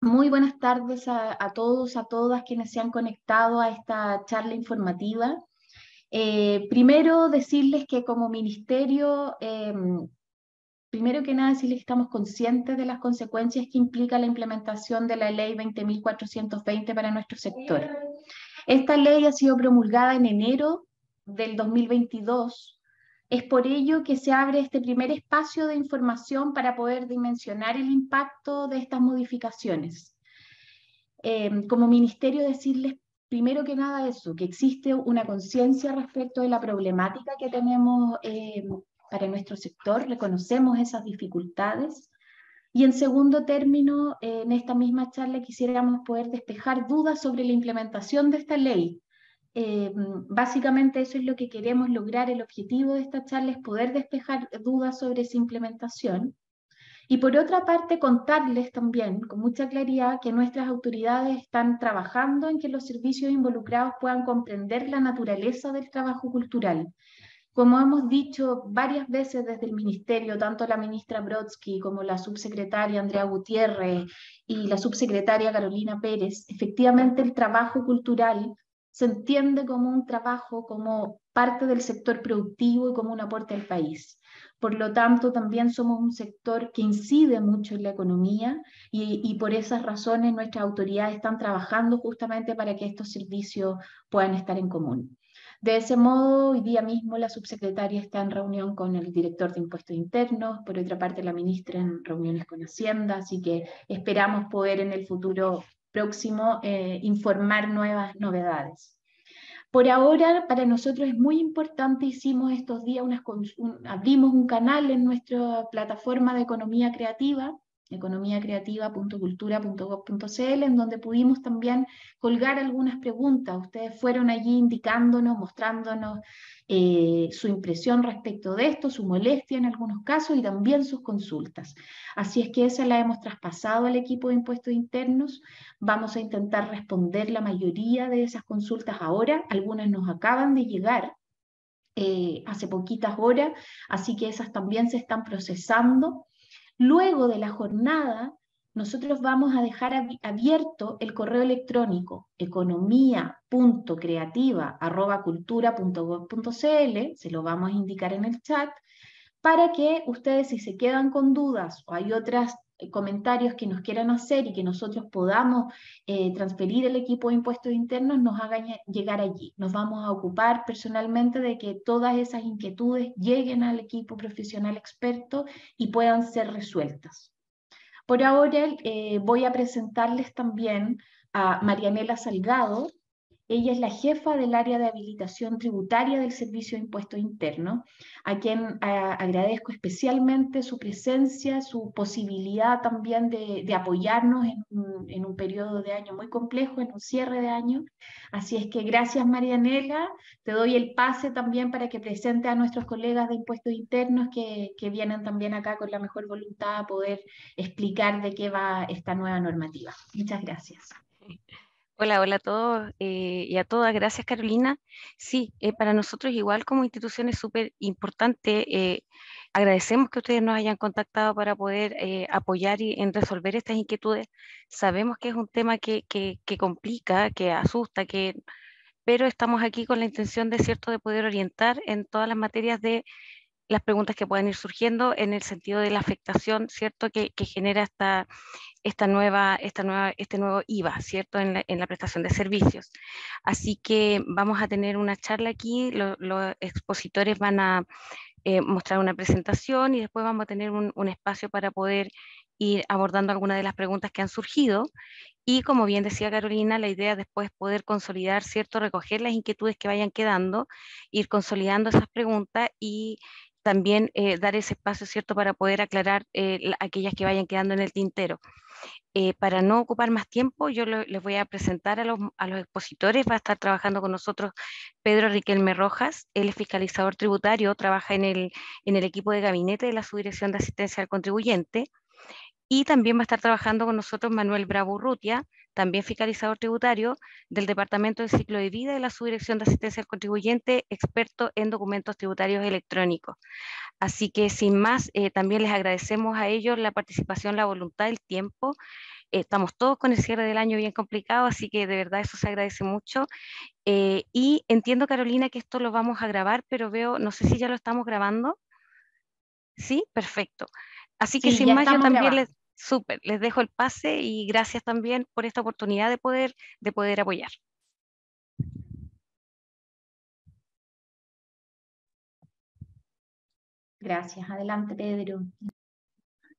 Muy buenas tardes a, todos, a todas quienes se han conectado a esta charla informativa. Eh, primero decirles que como ministerio, eh, primero que nada decirles que estamos conscientes de las consecuencias que implica la implementación de la ley 20.420 para nuestro sector. Esta ley ha sido promulgada en enero del 2022 es por ello que se abre este primer espacio de información para poder dimensionar el impacto de estas modificaciones. Em, como ministerio, decirles primero que nada eso, que existe una conciencia respecto de la problemática que tenemos em, para nuestro sector, reconocemos esas dificultades. Y en segundo término, en esta misma charla quisiéramos poder despejar dudas sobre la implementación de esta ley, eh, básicamente eso es lo que queremos lograr. El objetivo de esta charla es poder despejar dudas sobre esa implementación. Y por otra parte, contarles también con mucha claridad que nuestras autoridades están trabajando en que los servicios involucrados puedan comprender la naturaleza del trabajo cultural. Como hemos dicho varias veces desde el Ministerio, tanto la ministra Brodsky como la subsecretaria Andrea Gutiérrez y la subsecretaria Carolina Pérez, efectivamente el trabajo cultural se entiende como un trabajo, como parte del sector productivo y como un aporte al país. Por lo tanto, también somos un sector que incide mucho en la economía y, por esas razones nuestras autoridades están trabajando justamente para que estos servicios puedan estar en común. De ese modo, hoy día mismo la subsecretaria está en reunión con el director de impuestos internos, por otra parte la ministra en reuniones con Hacienda, así que esperamos poder en el futuro próximo eh, informar nuevas novedades. Por ahora, para nosotros es muy importante, hicimos estos días, unas, abrimos un canal en nuestra plataforma de economía creativa economiacreativa.cultura.gov.cl, en donde pudimos también colgar algunas preguntas. Ustedes fueron allí indicándonos, mostrándonos eh, su impresión respecto de esto, su molestia en algunos casos y también sus consultas. Así es que esa la hemos traspasado al equipo de impuestos internos. Vamos a intentar responder la mayoría de esas consultas ahora. Algunas nos acaban de llegar eh, hace poquitas horas, así que esas también se están procesando Luego de la jornada, nosotros vamos a dejar abierto el correo electrónico economía.creativa.cultura.gov.cl, se lo vamos a indicar en el chat, para que ustedes si se quedan con dudas o hay otras eh, comentarios que nos quieran hacer y que nosotros podamos eh, transferir el equipo de impuestos internos nos hagan llegar allí. Nos vamos a ocupar personalmente de que todas esas inquietudes lleguen al equipo profesional experto y puedan ser resueltas. Por ahora eh, voy a presentarles también a Marianela Salgado, ella es la jefa del área de habilitación tributaria del Servicio de Impuesto Interno, a quien agradezco especialmente su presencia, su posibilidad también de, apoyarnos en un, periodo de año muy complejo, en un cierre de año. Así es que gracias Marianela, te doy el pase también para que presente a nuestros colegas de Impuestos Internos que vienen también acá con la mejor voluntad a poder explicar de qué va esta nueva normativa. Muchas gracias. Hola, hola a todos eh, y a todas. Gracias, Carolina. Sí, eh, para nosotros igual como institución es súper importante. Eh, agradecemos que ustedes nos hayan contactado para poder apoyar y, en resolver estas inquietudes. Sabemos que es un tema que, que complica, que asusta, que pero estamos aquí con la intención de cierto de poder orientar en todas las materias de las preguntas que pueden ir surgiendo en el sentido de la afectación, ¿cierto?, que, genera esta, esta, nueva, esta nueva, este nuevo IVA, ¿cierto?, en la, en la, prestación de servicios. Así que vamos a tener una charla aquí, los expositores van a eh, mostrar una presentación y después vamos a tener un, espacio para poder ir abordando algunas de las preguntas que han surgido. Y como bien decía Carolina, la idea después es poder consolidar, ¿cierto? Recoger las inquietudes que vayan quedando, ir consolidando esas preguntas y también eh, dar ese espacio, ¿cierto?, para poder aclarar eh, aquellas que vayan quedando en el tintero. Eh, para no ocupar más tiempo, yo les voy a presentar a los, expositores. Va a estar trabajando con nosotros Pedro Riquelme Rojas, él es fiscalizador tributario, trabaja en el, en el equipo de gabinete de la Subdirección de Asistencia al Contribuyente. Y también va a estar trabajando con nosotros Manuel Bravo Rutia, también fiscalizador tributario del Departamento del Ciclo de Vida y la Subdirección de Asistencia al Contribuyente, experto en documentos tributarios electrónicos. Así que sin más, eh, también les agradecemos a ellos la participación, la voluntad, el tiempo. Eh, estamos todos con el cierre del año bien complicado, así que de verdad eso se agradece mucho. Eh, y entiendo, Carolina, que esto lo vamos a grabar, pero veo, no sé si ya lo estamos grabando. Sí, perfecto. Así que sin más, yo también les, super, les dejo el pase y gracias también por esta oportunidad de poder, de poder apoyar. Gracias. Adelante, Pedro.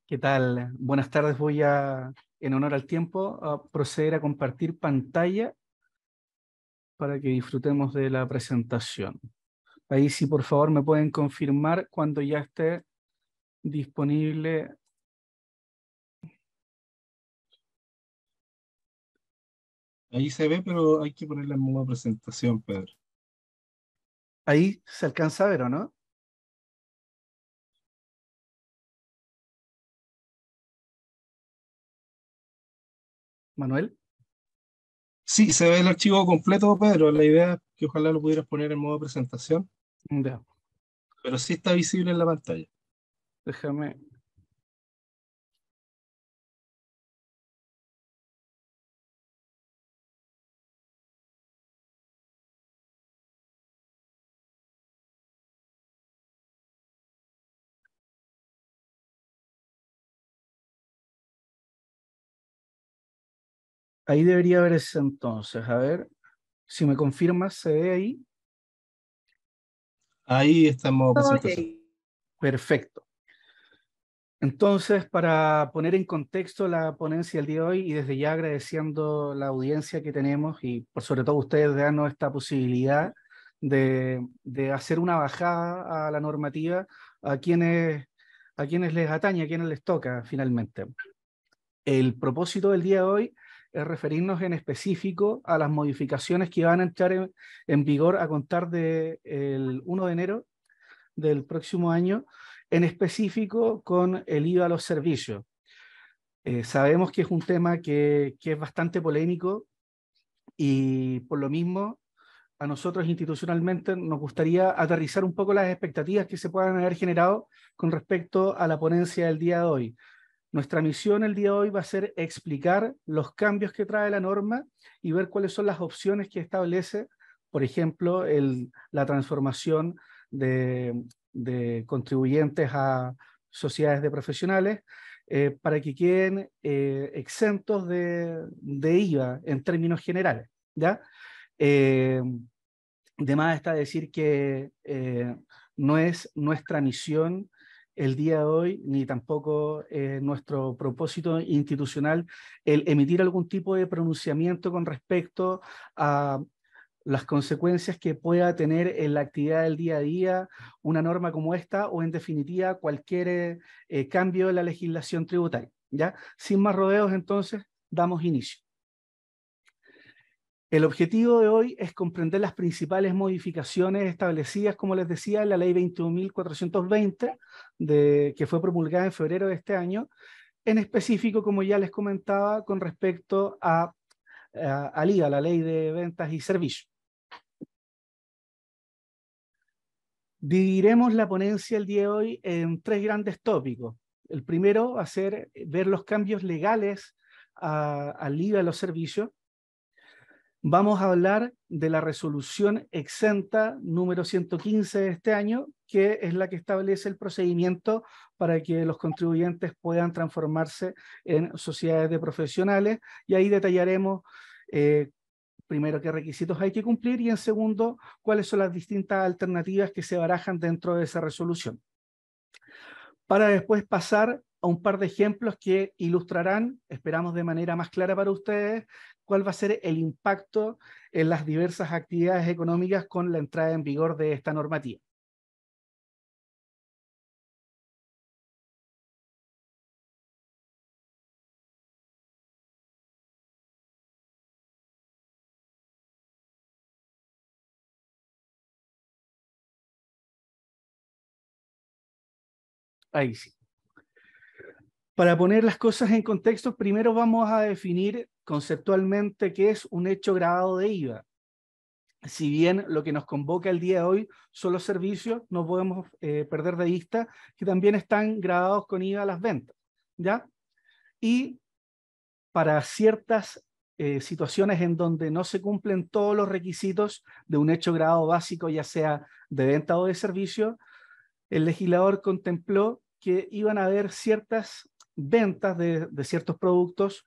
¿Qué tal? Buenas tardes. Voy a, en honor al tiempo, proceder a compartir pantalla para que disfrutemos de la presentación. Ahí sí, por favor, me pueden confirmar cuando ya esté disponible Ahí se ve, pero hay que ponerla en modo presentación, Pedro. Ahí se alcanza a ver, ¿o no? Manuel. Sí, se ve el archivo completo, Pedro. La idea es que ojalá lo pudieras poner en modo presentación. Pero sí está visible en la pantalla. Déjame. Ahí debería verse entonces. A ver, si me confirma, ¿se ve ahí? Ahí estamos. Perfecto. Entonces, para poner en contexto la ponencia del día de hoy y desde ya agradeciendo la audiencia que tenemos y por sobre todo ustedes darnos esta posibilidad de, hacer una bajada a la normativa a quienes, a quienes les atañe, a quienes les toca finalmente. El propósito del día de hoy es referirnos en específico a las modificaciones que van a entrar en, vigor a contar del el 1 de enero del próximo año en específico con el IVA a los servicios. Eh, sabemos que es un tema que, que es bastante polémico y por lo mismo a nosotros institucionalmente nos gustaría aterrizar un poco las expectativas que se puedan haber generado con respecto a la ponencia del día de hoy. Nuestra misión el día de hoy va a ser explicar los cambios que trae la norma y ver cuáles son las opciones que establece, por ejemplo, el, la transformación de, de contribuyentes a sociedades de profesionales, eh, para que queden eh, exentos de, IVA en términos generales. ¿ya? Eh, de más está decir que no es nuestra misión el día de hoy, ni tampoco nuestro propósito institucional, el emitir algún tipo de pronunciamiento con respecto a las consecuencias que pueda tener en la actividad del día a día una norma como esta o en definitiva cualquier eh, eh, cambio de la legislación tributaria. ¿ya? Sin más rodeos, entonces, damos inicio. El objetivo de hoy es comprender las principales modificaciones establecidas, como les decía, en la Ley 21.420, que fue promulgada en febrero de este año, en específico, como ya les comentaba, con respecto a eh, al IVA, la ley de ventas y servicios. Dividiremos la ponencia el día de hoy en tres grandes tópicos. El primero va a ser ver los cambios legales al IVA de los servicios vamos a hablar de la resolución exenta número 115 de este año, que es la que establece el procedimiento para que los contribuyentes puedan transformarse en sociedades de profesionales y ahí detallaremos eh, primero qué requisitos hay que cumplir y en segundo cuáles son las distintas alternativas que se barajan dentro de esa resolución. Para después pasar a un par de ejemplos que ilustrarán, esperamos de manera más clara para ustedes, cuál va a ser el impacto en las diversas actividades económicas con la entrada en vigor de esta normativa. Ahí sí. Para poner las cosas en contexto, primero vamos a definir conceptualmente qué es un hecho grabado de IVA. Si bien lo que nos convoca el día de hoy son los servicios, no podemos eh, perder de vista que también están grabados con IVA las ventas, ¿ya? Y para ciertas eh, situaciones en donde no se cumplen todos los requisitos de un hecho grado básico, ya sea de venta o de servicio, el legislador contempló que iban a haber ciertas ventas de, ciertos productos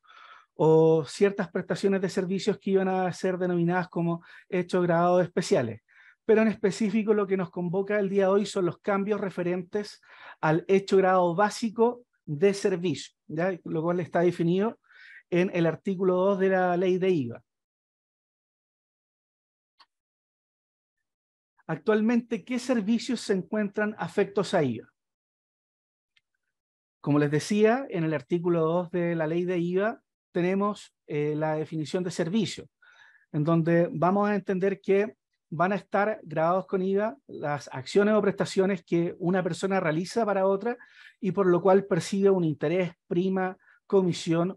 o ciertas prestaciones de servicios que iban a ser denominadas como hechos grabados especiales. Pero en específico lo que nos convoca el día de hoy son los cambios referentes al hecho grado básico de servicio, lo cual está definido en el artículo 2 de la ley de IVA. Actualmente, ¿qué servicios se encuentran afectos a IVA? Como les decía, en el artículo 2 de la ley de IVA tenemos eh, la definición de servicio, en donde vamos a entender que van a estar grabados con IVA las acciones o prestaciones que una persona realiza para otra y por lo cual percibe un interés, prima, comisión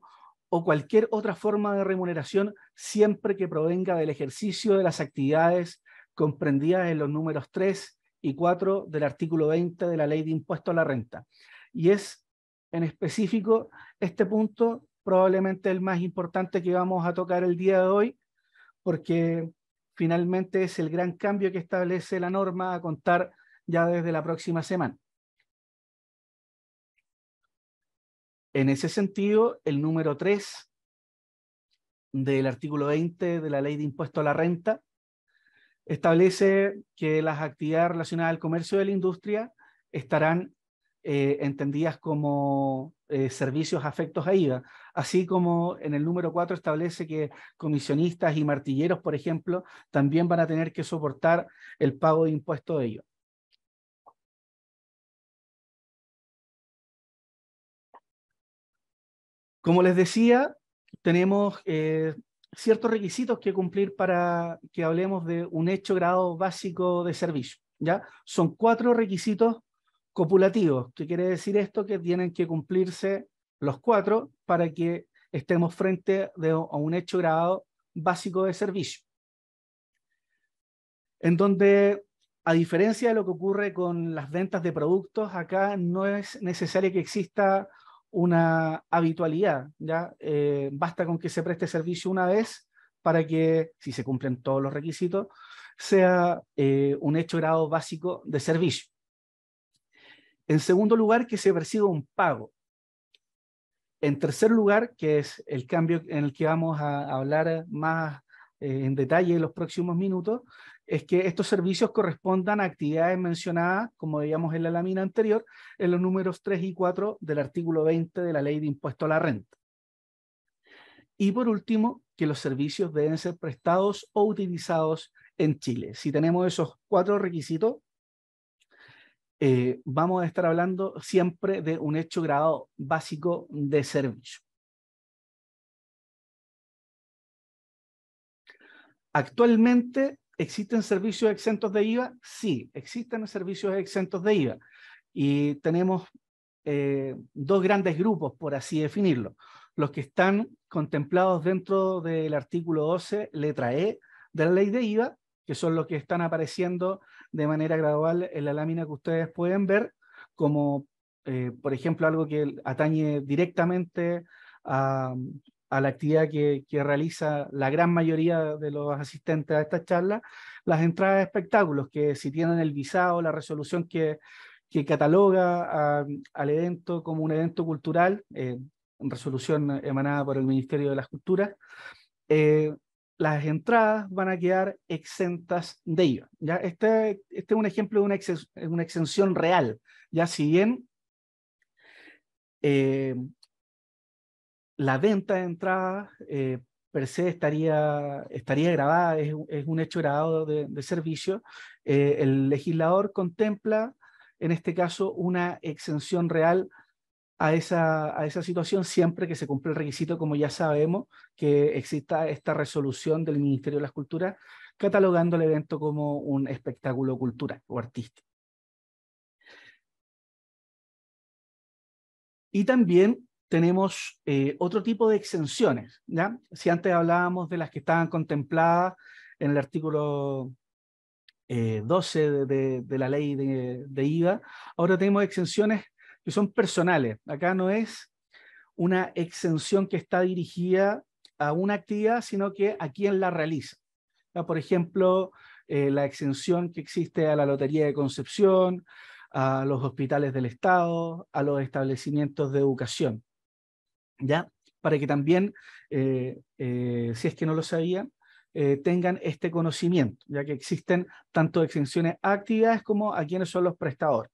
o cualquier otra forma de remuneración siempre que provenga del ejercicio de las actividades comprendidas en los números 3 y 4 del artículo 20 de la Ley de Impuesto a la Renta. Y es en específico este punto, probablemente el más importante que vamos a tocar el día de hoy, porque finalmente es el gran cambio que establece la norma a contar ya desde la próxima semana. En ese sentido, el número 3 del artículo 20 de la Ley de Impuesto a la Renta establece que las actividades relacionadas al comercio de la industria estarán eh, entendidas como eh, servicios afectos a IVA, así como en el número 4 establece que comisionistas y martilleros, por ejemplo, también van a tener que soportar el pago de impuestos de IVA. Como les decía, tenemos eh, ciertos requisitos que cumplir para que hablemos de un hecho grado básico de servicio. ¿ya? Son cuatro requisitos copulativos. ¿Qué quiere decir esto? Que tienen que cumplirse los cuatro para que estemos frente a un hecho grado básico de servicio. En donde, a diferencia de lo que ocurre con las ventas de productos, acá no es necesario que exista una habitualidad. ¿ya? Eh, basta con que se preste servicio una vez para que, si se cumplen todos los requisitos, sea eh, un hecho grado básico de servicio. En segundo lugar, que se perciba un pago. En tercer lugar, que es el cambio en el que vamos a hablar más eh, en detalle en los próximos minutos, es que estos servicios correspondan a actividades mencionadas, como veíamos en la lámina anterior, en los números 3 y 4 del artículo 20 de la Ley de Impuesto a la Renta. Y por último, que los servicios deben ser prestados o utilizados en Chile. Si tenemos esos cuatro requisitos, eh, vamos a estar hablando siempre de un hecho grabado básico de servicio. Actualmente, ¿existen servicios exentos de IVA? Sí, existen servicios exentos de IVA. Y tenemos eh, dos grandes grupos, por así definirlo. Los que están contemplados dentro del artículo 12, letra E de la ley de IVA, que son los que están apareciendo de manera gradual en la lámina que ustedes pueden ver, como eh, por ejemplo algo que atañe directamente a, la actividad que, realiza la gran mayoría de los asistentes a esta charla, las entradas de espectáculos, que si tienen el visado, la resolución que, cataloga al evento como un evento cultural, eh, resolución emanada por el Ministerio de las Culturas, eh, las entradas van a quedar exentas de ello ¿ya? Este, este es un ejemplo de una, exención real. Ya si bien eh, la venta de entradas eh, per se estaría, estaría grabada, es, un hecho grabado de, servicio, eh, el legislador contempla en este caso una exención real a esa, a esa situación siempre que se cumple el requisito, como ya sabemos, que exista esta resolución del Ministerio de las Culturas catalogando el evento como un espectáculo cultural o artístico. Y también tenemos eh, otro tipo de exenciones. ¿ya? Si antes hablábamos de las que estaban contempladas en el artículo eh, 12 de, de, la ley de, de, IVA, ahora tenemos exenciones que son personales. Acá no es una exención que está dirigida a una actividad, sino que a quien la realiza. Por ejemplo, eh, la exención que existe a la Lotería de Concepción, a los hospitales del Estado, a los establecimientos de educación. ¿Ya? Para que también, eh, eh, si es que no lo sabían, tengan este conocimiento, ya que existen tanto exenciones a actividades como a quienes son los prestadores.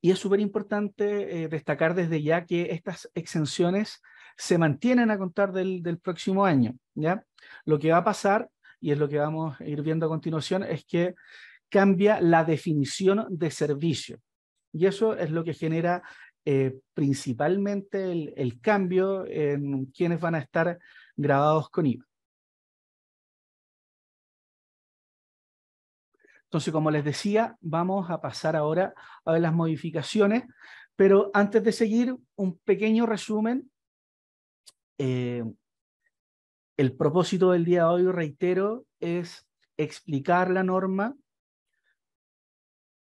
Y es súper importante eh, destacar desde ya que estas exenciones se mantienen a contar del, próximo año. ¿ya? Lo que va a pasar, y es lo que vamos a ir viendo a continuación, es que cambia la definición de servicio. Y eso es lo que genera eh, principalmente el, el, cambio en quienes van a estar grabados con IVA. Entonces, como les decía, vamos a pasar ahora a ver las modificaciones, pero antes de seguir, un pequeño resumen. Eh, el propósito del día de hoy, reitero, es explicar la norma.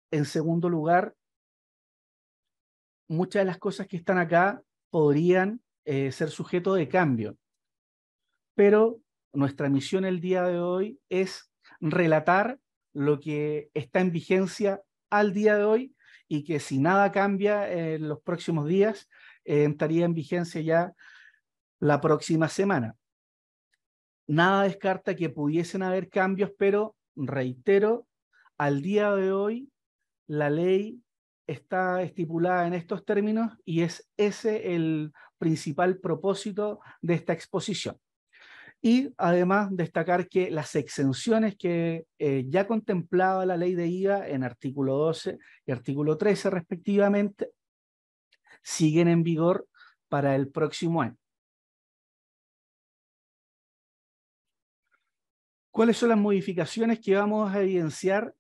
En segundo lugar, muchas de las cosas que están acá podrían eh, ser sujeto de cambio, pero nuestra misión el día de hoy es relatar lo que está en vigencia al día de hoy y que si nada cambia en los próximos días, entraría eh, estaría en vigencia ya la próxima semana. Nada descarta que pudiesen haber cambios, pero reitero, al día de hoy la ley está estipulada en estos términos y es ese el principal propósito de esta exposición. Y además destacar que las exenciones que eh, ya contemplaba la ley de IVA en artículo 12 y artículo 13 respectivamente siguen en vigor para el próximo año. ¿Cuáles son las modificaciones que vamos a evidenciar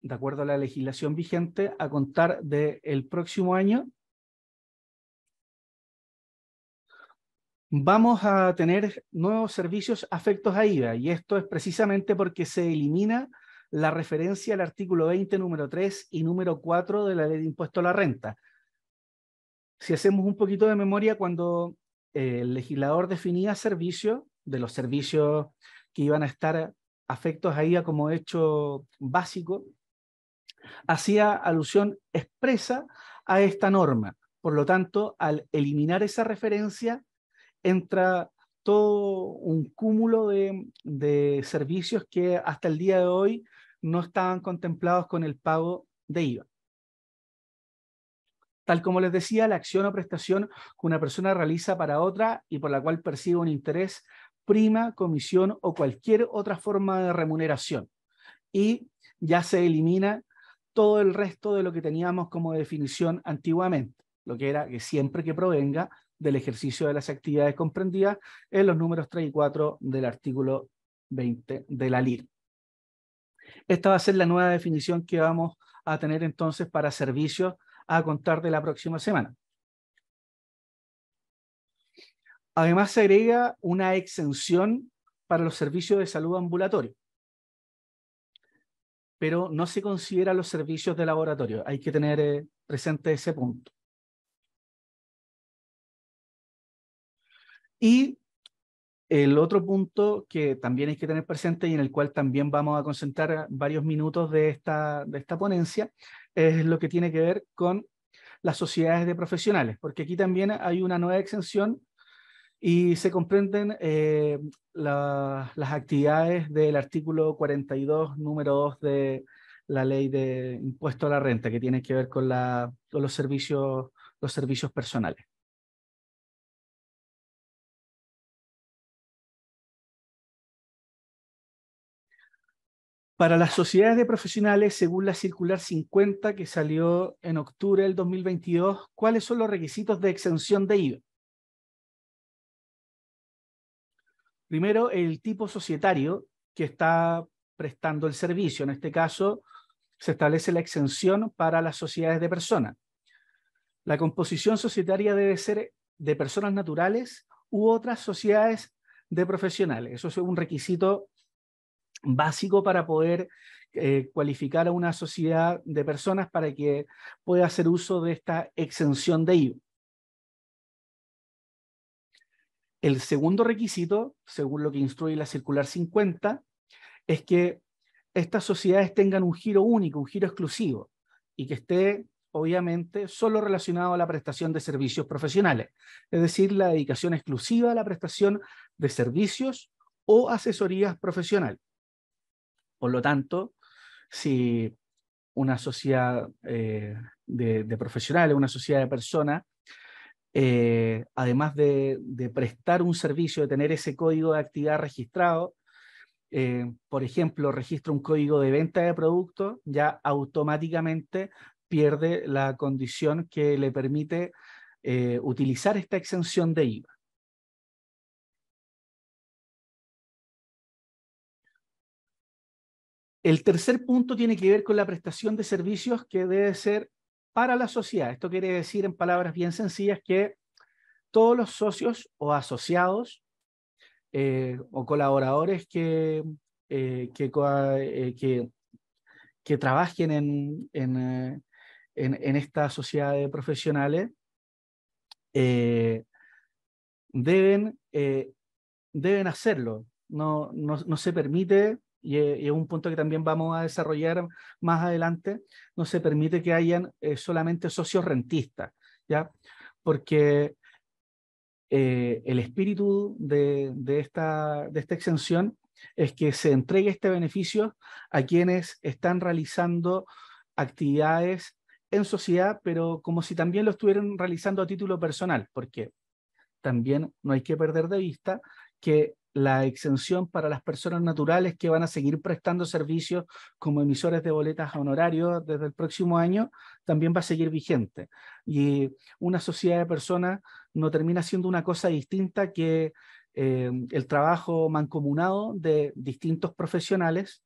de acuerdo a la legislación vigente a contar del próximo año? vamos a tener nuevos servicios afectos a IVA y esto es precisamente porque se elimina la referencia al artículo 20, número 3 y número 4 de la ley de impuesto a la renta. Si hacemos un poquito de memoria, cuando eh, el legislador definía servicio, de los servicios que iban a estar afectos a IVA como hecho básico, hacía alusión expresa a esta norma. Por lo tanto, al eliminar esa referencia, entra todo un cúmulo de, de, servicios que hasta el día de hoy no estaban contemplados con el pago de IVA. Tal como les decía, la acción o prestación que una persona realiza para otra y por la cual percibe un interés, prima, comisión o cualquier otra forma de remuneración. Y ya se elimina todo el resto de lo que teníamos como definición antiguamente, lo que era que siempre que provenga del ejercicio de las actividades comprendidas en los números 3 y 4 del artículo 20 de la LIR. Esta va a ser la nueva definición que vamos a tener entonces para servicios a contar de la próxima semana. Además, se agrega una exención para los servicios de salud ambulatorio, pero no se considera los servicios de laboratorio. Hay que tener eh, presente ese punto. Y el otro punto que también hay que tener presente y en el cual también vamos a concentrar varios minutos de esta, de esta ponencia es lo que tiene que ver con las sociedades de profesionales, porque aquí también hay una nueva exención y se comprenden eh, las actividades del artículo 42, número 2 de la ley de impuesto a la renta, que tiene que ver con, la, los, servicios, los servicios personales. para las sociedades de profesionales, según la circular 50 que salió en octubre del 2022, ¿cuáles son los requisitos de exención de IVA? Primero, el tipo societario que está prestando el servicio. En este caso, se establece la exención para las sociedades de personas. La composición societaria debe ser de personas naturales u otras sociedades de profesionales. Eso es un requisito básico para poder eh, cualificar a una sociedad de personas para que pueda hacer uso de esta exención de IVA. El segundo requisito, según lo que instruye la circular 50, es que estas sociedades tengan un giro único, un giro exclusivo, y que esté, obviamente, solo relacionado a la prestación de servicios profesionales, es decir, la dedicación exclusiva a la prestación de servicios o asesorías profesionales. Por lo tanto, si una sociedad eh, de, profesionales, una sociedad de personas, eh, además de, prestar un servicio, de tener ese código de actividad registrado, eh, por ejemplo, registra un código de venta de productos, ya automáticamente pierde la condición que le permite utilizar esta exención de IVA. El tercer punto tiene que ver con la prestación de servicios que debe ser para la sociedad. Esto quiere decir, en palabras bien sencillas, que todos los socios o asociados eh, o colaboradores que, eh, eh, que, trabajen en, en, esta sociedad de profesionales deben, deben hacerlo. no, no se permite y, es un punto que también vamos a desarrollar más adelante, no se permite que hayan eh, solamente socios rentistas, ¿ya? Porque eh, el espíritu de, esta, de esta exención es que se entregue este beneficio a quienes están realizando actividades en sociedad, pero como si también lo estuvieran realizando a título personal, porque también no hay que perder de vista que la exención para las personas naturales que van a seguir prestando servicios como emisores de boletas a honorario desde el próximo año, también va a seguir vigente. Y una sociedad de personas no termina siendo una cosa distinta que eh, el trabajo mancomunado de distintos profesionales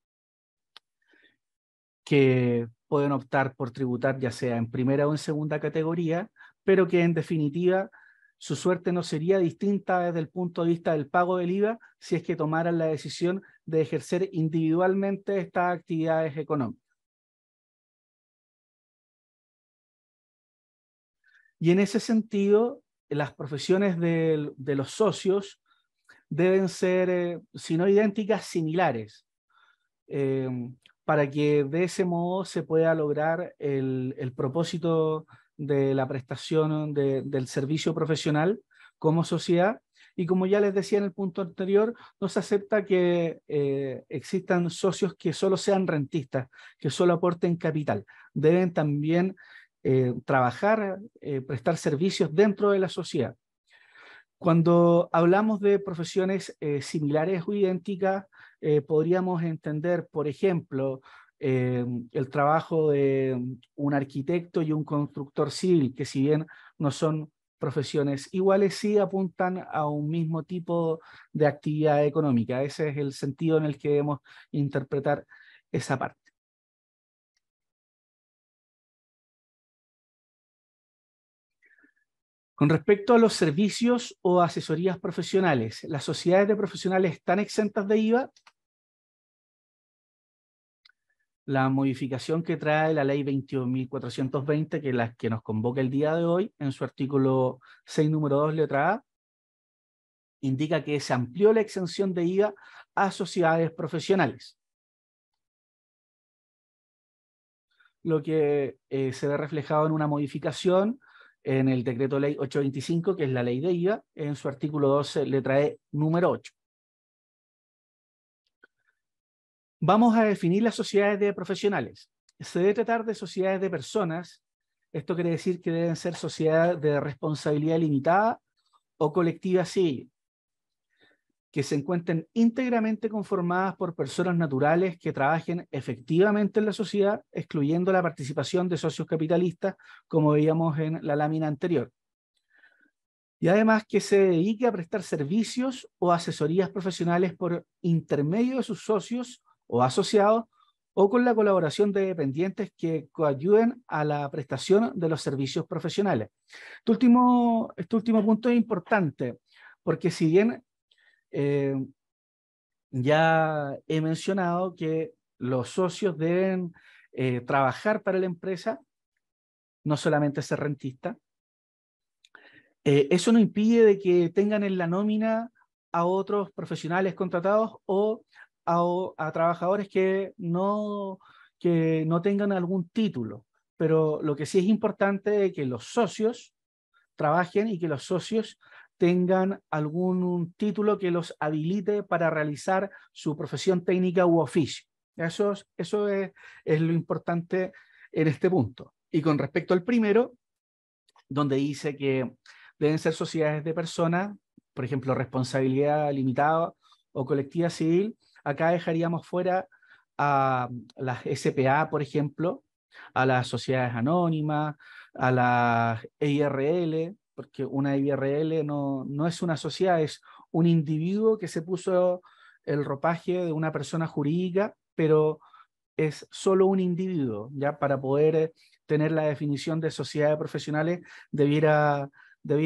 que pueden optar por tributar ya sea en primera o en segunda categoría, pero que en definitiva su suerte no sería distinta desde el punto de vista del pago del IVA si es que tomaran la decisión de ejercer individualmente estas actividades económicas. Y en ese sentido, las profesiones de, los socios deben ser, eh, si no idénticas, similares, eh, para que de ese modo se pueda lograr el, el propósito de la prestación del servicio profesional como sociedad. Y como ya les decía en el punto anterior, no se acepta que eh, existan socios que solo sean rentistas, que solo aporten capital. Deben también eh, trabajar, eh, prestar servicios dentro de la sociedad. Cuando hablamos de profesiones similares o idénticas, podríamos entender, por ejemplo, eh, el trabajo de mm, un arquitecto y un constructor civil, que si bien no son profesiones iguales, sí apuntan a un mismo tipo de actividad económica. Ese es el sentido en el que debemos interpretar esa parte. Con respecto a los servicios o asesorías profesionales, ¿las sociedades de profesionales están exentas de IVA? la modificación que trae la ley 21.420, que es la que nos convoca el día de hoy, en su artículo 6, número 2, letra A, indica que se amplió la exención de IVA a sociedades profesionales. Lo que eh, se ve reflejado en una modificación en el decreto ley 825, que es la ley de IVA, en su artículo 12, letra E, número 8. Vamos a definir las sociedades de profesionales. Se debe tratar de sociedades de personas. Esto quiere decir que deben ser sociedades de responsabilidad limitada o colectiva civil, que se encuentren íntegramente conformadas por personas naturales que trabajen efectivamente en la sociedad, excluyendo la participación de socios capitalistas, como veíamos en la lámina anterior. Y además que se dedique a prestar servicios o asesorías profesionales por intermedio de sus socios o asociados o con la colaboración de dependientes que coayuden a la prestación de los servicios profesionales. Este último, este último punto es importante porque si bien eh, ya he mencionado que los socios deben eh, trabajar para la empresa, no solamente ser rentista. Eh, eso no impide de que tengan en la nómina a otros profesionales contratados o a, trabajadores que no, que no tengan algún título. Pero lo que sí es importante es que los socios trabajen y que los socios tengan algún título que los habilite para realizar su profesión técnica u oficio. Eso, es, lo importante en este punto. Y con respecto al primero, donde dice que deben ser sociedades de personas, por ejemplo, responsabilidad limitada o colectiva civil, Acá dejaríamos fuera a las SPA, por ejemplo, a las sociedades anónimas, a las IRL, porque una IRL no, es una sociedad, es un individuo que se puso el ropaje de una persona jurídica, pero es solo un individuo, ya para poder tener la definición de sociedad de profesionales debiera,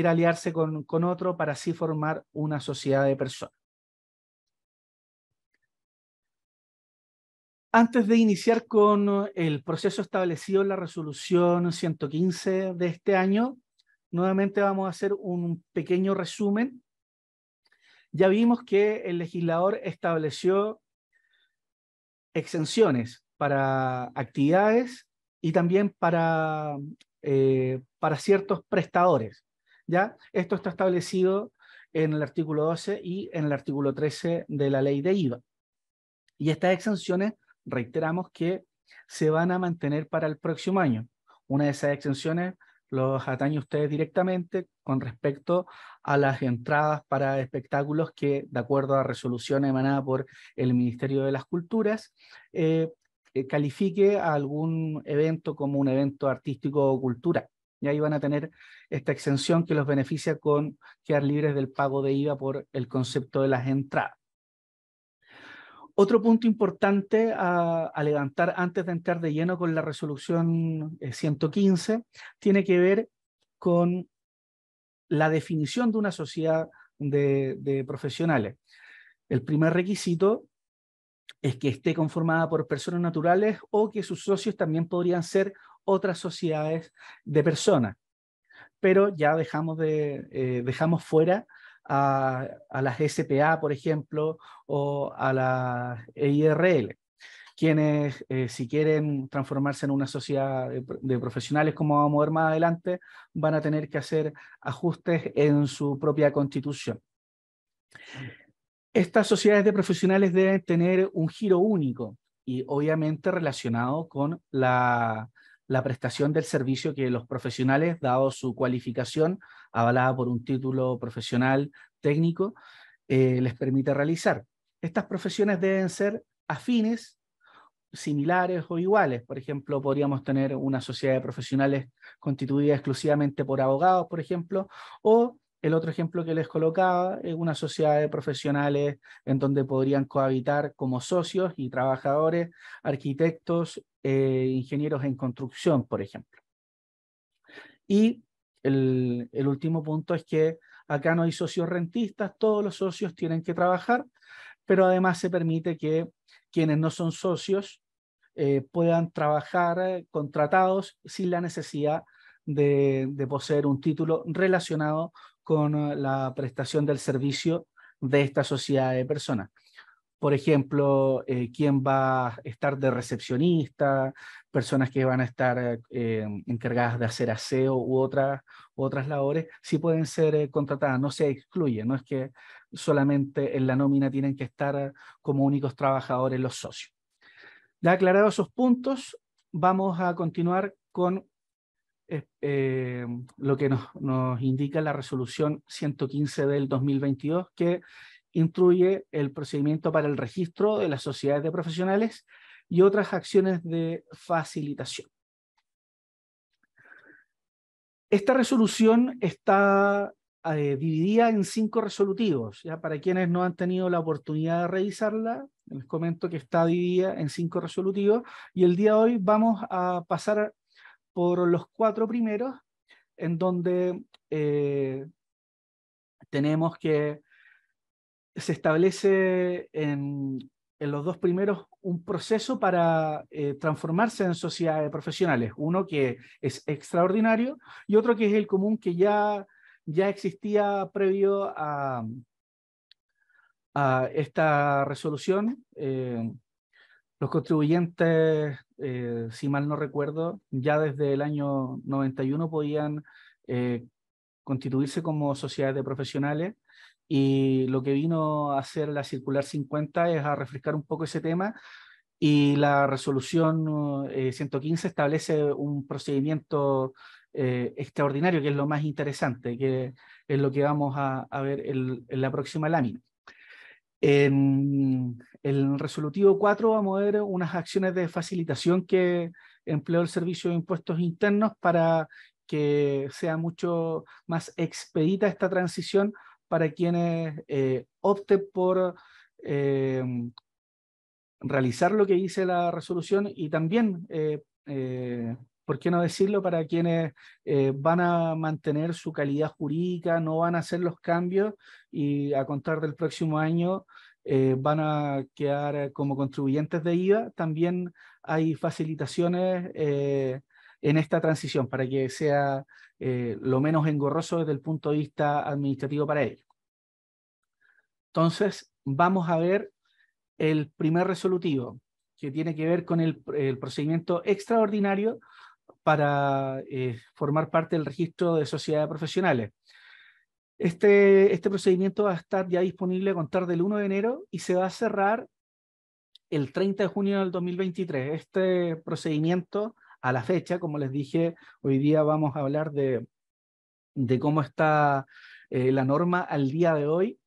aliarse con otro para así formar una sociedad de personas. Antes de iniciar con el proceso establecido en la resolución 115 de este año, nuevamente vamos a hacer un pequeño resumen. Ya vimos que el legislador estableció exenciones para actividades y también para, eh, para ciertos prestadores. ¿ya? Esto está establecido en el artículo 12 y en el artículo 13 de la ley de IVA. Y estas exenciones reiteramos que se van a mantener para el próximo año. Una de esas exenciones los atañe a ustedes directamente con respecto a las entradas para espectáculos que, de acuerdo a resolución emanada por el Ministerio de las Culturas, eh, eh, califique a algún evento como un evento artístico o cultural. Y ahí van a tener esta exención que los beneficia con quedar libres del pago de IVA por el concepto de las entradas. Otro punto importante a, levantar antes de entrar de lleno con la resolución 115 eh, tiene que ver con la definición de una sociedad de, profesionales. El primer requisito es que esté conformada por personas naturales o que sus socios también podrían ser otras sociedades de personas. Pero ya dejamos, de, eh, dejamos fuera a, las SPA, por ejemplo, o a la EIRL quienes eh, si quieren transformarse en una sociedad de, de, profesionales, como vamos a ver más adelante, van a tener que hacer ajustes en su propia constitución. Estas sociedades de profesionales deben tener un giro único y obviamente relacionado con la la prestación del servicio que los profesionales, dado su cualificación, avalada por un título profesional técnico, eh, les permite realizar. Estas profesiones deben ser afines, similares o iguales. Por ejemplo, podríamos tener una sociedad de profesionales constituida exclusivamente por abogados, por ejemplo, o el otro ejemplo que les colocaba es una sociedad de profesionales en donde podrían cohabitar como socios y trabajadores, arquitectos eh, ingenieros en construcción, por ejemplo. Y el, último punto es que acá no hay socios rentistas, todos los socios tienen que trabajar, pero además se permite que quienes no son socios eh, puedan trabajar eh, contratados sin la necesidad de, de poseer un título relacionado con la prestación del servicio de esta sociedad de personas por ejemplo, eh, quién va a estar de recepcionista, personas que van a estar eh, encargadas de hacer aseo u, otras labores, sí pueden ser eh, contratadas, no se excluye, no es que solamente en la nómina tienen que estar como únicos trabajadores los socios. Ya aclarados esos puntos, vamos a continuar con lo que nos, nos indica la resolución 115 del 2022, que incluye el procedimiento para el registro de las sociedades de profesionales y otras acciones de facilitación. Esta resolución está eh, dividida en cinco resolutivos. ¿ya? Para quienes no han tenido la oportunidad de revisarla, les comento que está dividida en cinco resolutivos y el día de hoy vamos a pasar por los cuatro primeros, en donde eh, tenemos que se establece en, los dos primeros un proceso para eh, transformarse en sociedades profesionales, uno que es extraordinario y otro que es el común que ya, ya existía previo a, a esta resolución. Eh, los contribuyentes, eh, si mal no recuerdo, ya desde el año 91 podían constituirse como sociedades de profesionales y lo que vino a hacer la circular 50 es a refrescar un poco ese tema y la resolución 115 uh, eh, establece un procedimiento eh, extraordinario, que es lo más interesante, que es lo que vamos a, ver en la próxima lámina. En el resolutivo 4 vamos a ver unas acciones de facilitación que empleó el Servicio de Impuestos Internos para que sea mucho más expedita esta transición para quienes eh, opten por em, realizar lo que dice la resolución y también, eh, eh, ¿por qué no decirlo?, para quienes van a mantener su calidad jurídica, no van a hacer los cambios y a contar del próximo año van a quedar como contribuyentes de IVA, también hay facilitaciones en esta transición para que sea eh, lo menos engorroso desde el punto de vista administrativo para ellos. Entonces, vamos a ver el primer resolutivo, que tiene que ver con el, procedimiento extraordinario para eh, formar parte del registro de sociedades profesionales. Este, este procedimiento va a estar ya disponible a contar del 1 de enero y se va a cerrar el 30 de junio del 2023. Este procedimiento a la fecha, como les dije, hoy día vamos a hablar de, cómo está eh, la norma al día de hoy.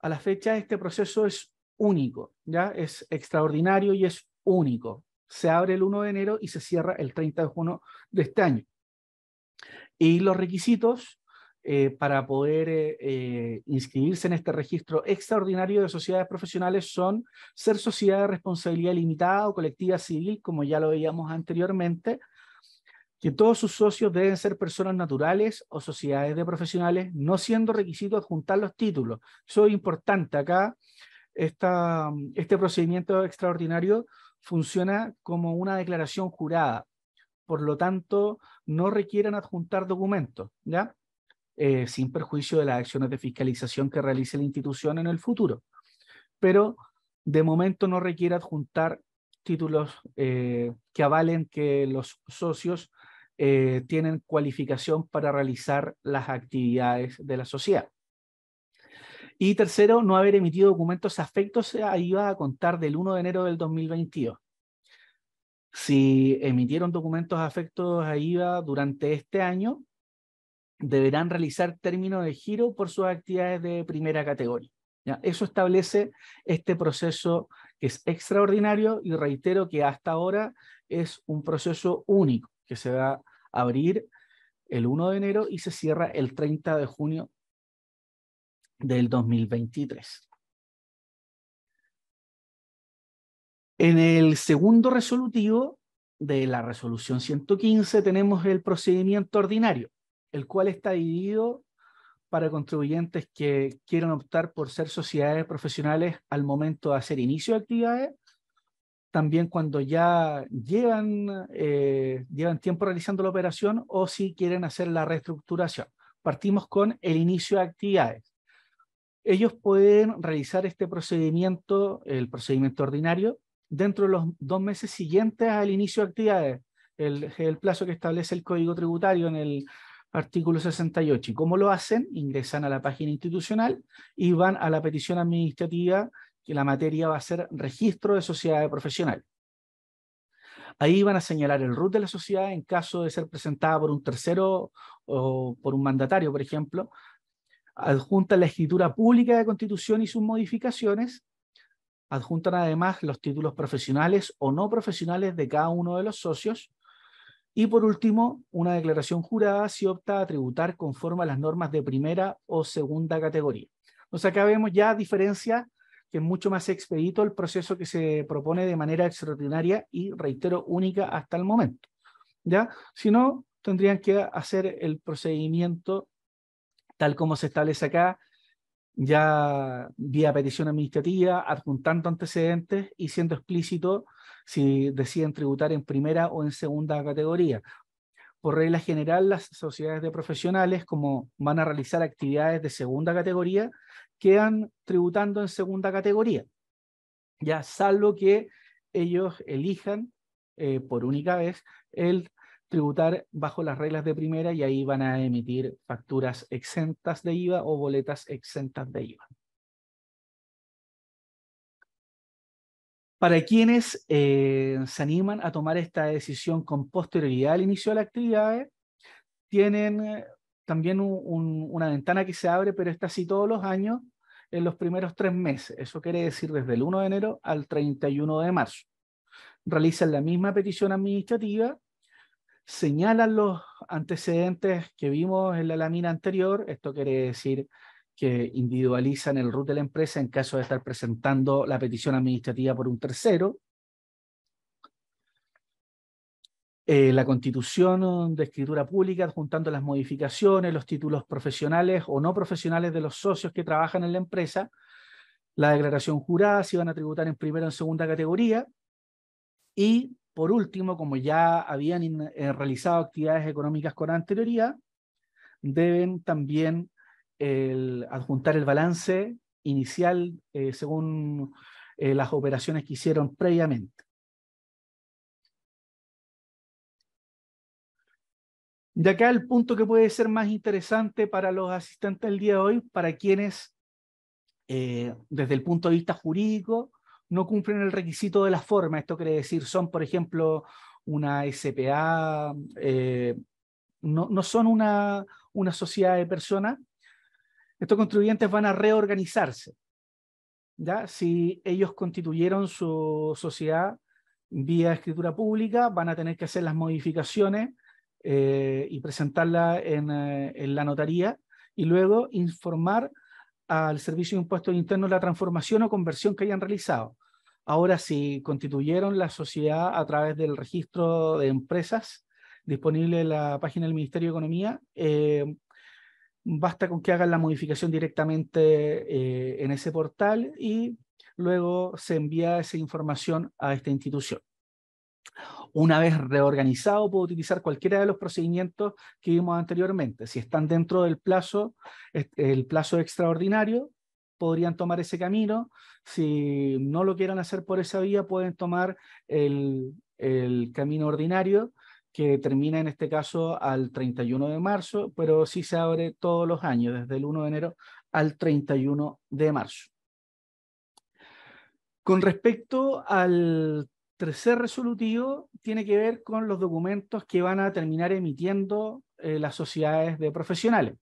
A la fecha, este proceso es único, ¿ya? Es extraordinario y es único. Se abre el 1 de enero y se cierra el 30 de junio de este año. Y los requisitos eh, para poder eh, eh, inscribirse en este registro extraordinario de sociedades profesionales son ser sociedad de responsabilidad limitada o colectiva civil, como ya lo veíamos anteriormente, que todos sus socios deben ser personas naturales o sociedades de profesionales, no siendo requisito adjuntar los títulos. Eso es importante. Acá esta, este procedimiento extraordinario funciona como una declaración jurada. Por lo tanto, no requieren adjuntar documentos. ¿ya? Eh, sin perjuicio de las acciones de fiscalización que realice la institución en el futuro. Pero de momento no requiere adjuntar títulos eh, que avalen que los socios eh, tienen cualificación para realizar las actividades de la sociedad. Y tercero, no haber emitido documentos afectos a IVA a contar del 1 de enero del 2022. Si emitieron documentos afectos a IVA durante este año, deberán realizar término de giro por sus actividades de primera categoría. Eso establece este proceso que es extraordinario y reitero que hasta ahora es un proceso único que se va a abrir el 1 de enero y se cierra el 30 de junio del 2023. En el segundo resolutivo de la resolución 115 tenemos el procedimiento ordinario, el cual está dividido para contribuyentes que quieran optar por ser sociedades profesionales al momento de hacer inicio de actividades, también cuando ya llevan, eh, llevan tiempo realizando la operación o si quieren hacer la reestructuración. Partimos con el inicio de actividades. Ellos pueden realizar este procedimiento, el procedimiento ordinario, dentro de los dos meses siguientes al inicio de actividades, el, el plazo que establece el Código Tributario en el Artículo 68. ¿Y cómo lo hacen? Ingresan a la página institucional y van a la petición administrativa, que la materia va a ser registro de sociedad profesional. Ahí van a señalar el RUT de la sociedad en caso de ser presentada por un tercero o por un mandatario, por ejemplo. Adjuntan la escritura pública de constitución y sus modificaciones. Adjuntan además los títulos profesionales o no profesionales de cada uno de los socios y por último, una declaración jurada si opta a tributar conforme a las normas de primera o segunda categoría. Entonces acá vemos ya diferencia que es mucho más expedito el proceso que se propone de manera extraordinaria y, reitero, única hasta el momento. ¿Ya? Si no, tendrían que hacer el procedimiento tal como se establece acá, ya vía petición administrativa, adjuntando antecedentes y siendo explícito si deciden tributar en primera o en segunda categoría. Por regla general, las sociedades de profesionales, como van a realizar actividades de segunda categoría, quedan tributando en segunda categoría, ya salvo que ellos elijan eh, por única vez el tributar bajo las reglas de primera y ahí van a emitir facturas exentas de IVA o boletas exentas de IVA. Para quienes eh, se animan a tomar esta decisión con posterioridad al inicio de la actividad, tienen eh, también una ventana que se abre, pero está así todos los años en los primeros tres meses. Eso quiere decir desde el 1 de enero al 31 de marzo. Realizan la misma petición administrativa, señalan los antecedentes que vimos en la lámina anterior, esto quiere decir que individualizan el RUT de la empresa en caso de estar presentando la petición administrativa por un tercero. Eh, la constitución de escritura pública, adjuntando las modificaciones, los títulos profesionales o no profesionales de los socios que trabajan en la empresa, la declaración jurada, si van a tributar en primera o en segunda categoría, y por último, como ya habían eh, realizado actividades económicas con anterioridad, deben también el adjuntar el balance inicial eh, según eh, las operaciones que hicieron previamente. De acá el punto que puede ser más interesante para los asistentes del día de hoy, para quienes eh, desde el punto de vista jurídico no cumplen el requisito de la forma. Esto quiere decir, son, por ejemplo, una SPA, no, no, son una, una sociedad de personas, estos contribuyentes van a reorganizarse. ¿ya? Si ellos constituyeron su sociedad vía escritura pública, van a tener que hacer las modificaciones eh, y presentarla eh, en, la notaría y luego informar al Servicio de Impuestos Internos la transformación o conversión que hayan realizado. Ahora, si constituyeron la sociedad a través del registro de empresas disponible en la página del Ministerio de Economía, eh, basta con que hagan la modificación directamente eh, en ese portal y luego se envía esa información a esta institución. Una vez reorganizado, puedo utilizar cualquiera de los procedimientos que vimos anteriormente. Si están dentro del plazo, el plazo extraordinario, podrían tomar ese camino. Si no lo quieran hacer por esa vía, pueden tomar el camino ordinario que termina en este caso al 31 de marzo, pero sí se abre todos los años, desde el 1 de enero al 31 de marzo. Con respecto al tercer resolutivo, tiene que ver con los documentos que van a terminar emitiendo eh, las sociedades de profesionales.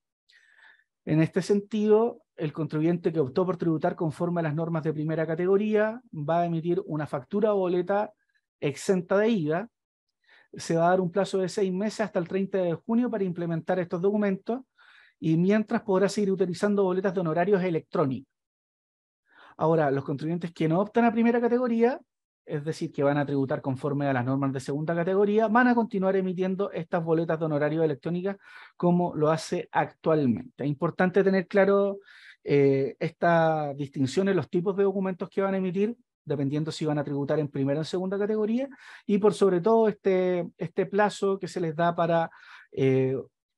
En este sentido, el contribuyente que optó por tributar conforme a las normas de primera categoría va a emitir una factura o boleta exenta de IVA se va a dar un plazo de seis meses hasta el 30 de junio para implementar estos documentos y mientras podrá seguir utilizando boletas de honorarios electrónicos. Ahora, los contribuyentes que no optan a primera categoría, es decir, que van a tributar conforme a las normas de segunda categoría, van a continuar emitiendo estas boletas de honorarios electrónicas como lo hace actualmente. Es importante tener claro eh, esta distinción en los tipos de documentos que van a emitir dependiendo si van a tributar en primera o en segunda categoría, y por sobre todo este, este plazo que se les da para eh,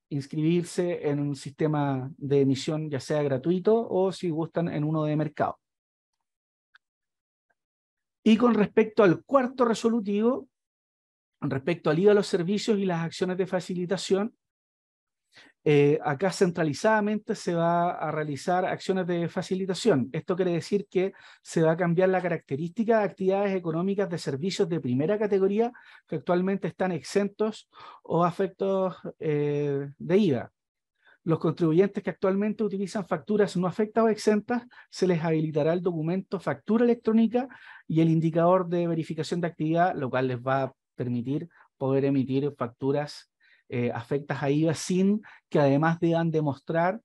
inscribirse en un sistema de emisión, ya sea gratuito o si gustan en uno de mercado. Y con respecto al cuarto resolutivo, respecto al IVA a los servicios y las acciones de facilitación, eh, acá centralizadamente se va a realizar acciones de facilitación. Esto quiere decir que se va a cambiar la característica de actividades económicas de servicios de primera categoría que actualmente están exentos o afectos eh, de IVA. Los contribuyentes que actualmente utilizan facturas no afectas o exentas, se les habilitará el documento factura electrónica y el indicador de verificación de actividad, lo cual les va a permitir poder emitir facturas eh, afectas a IVA sin que además deban demostrar,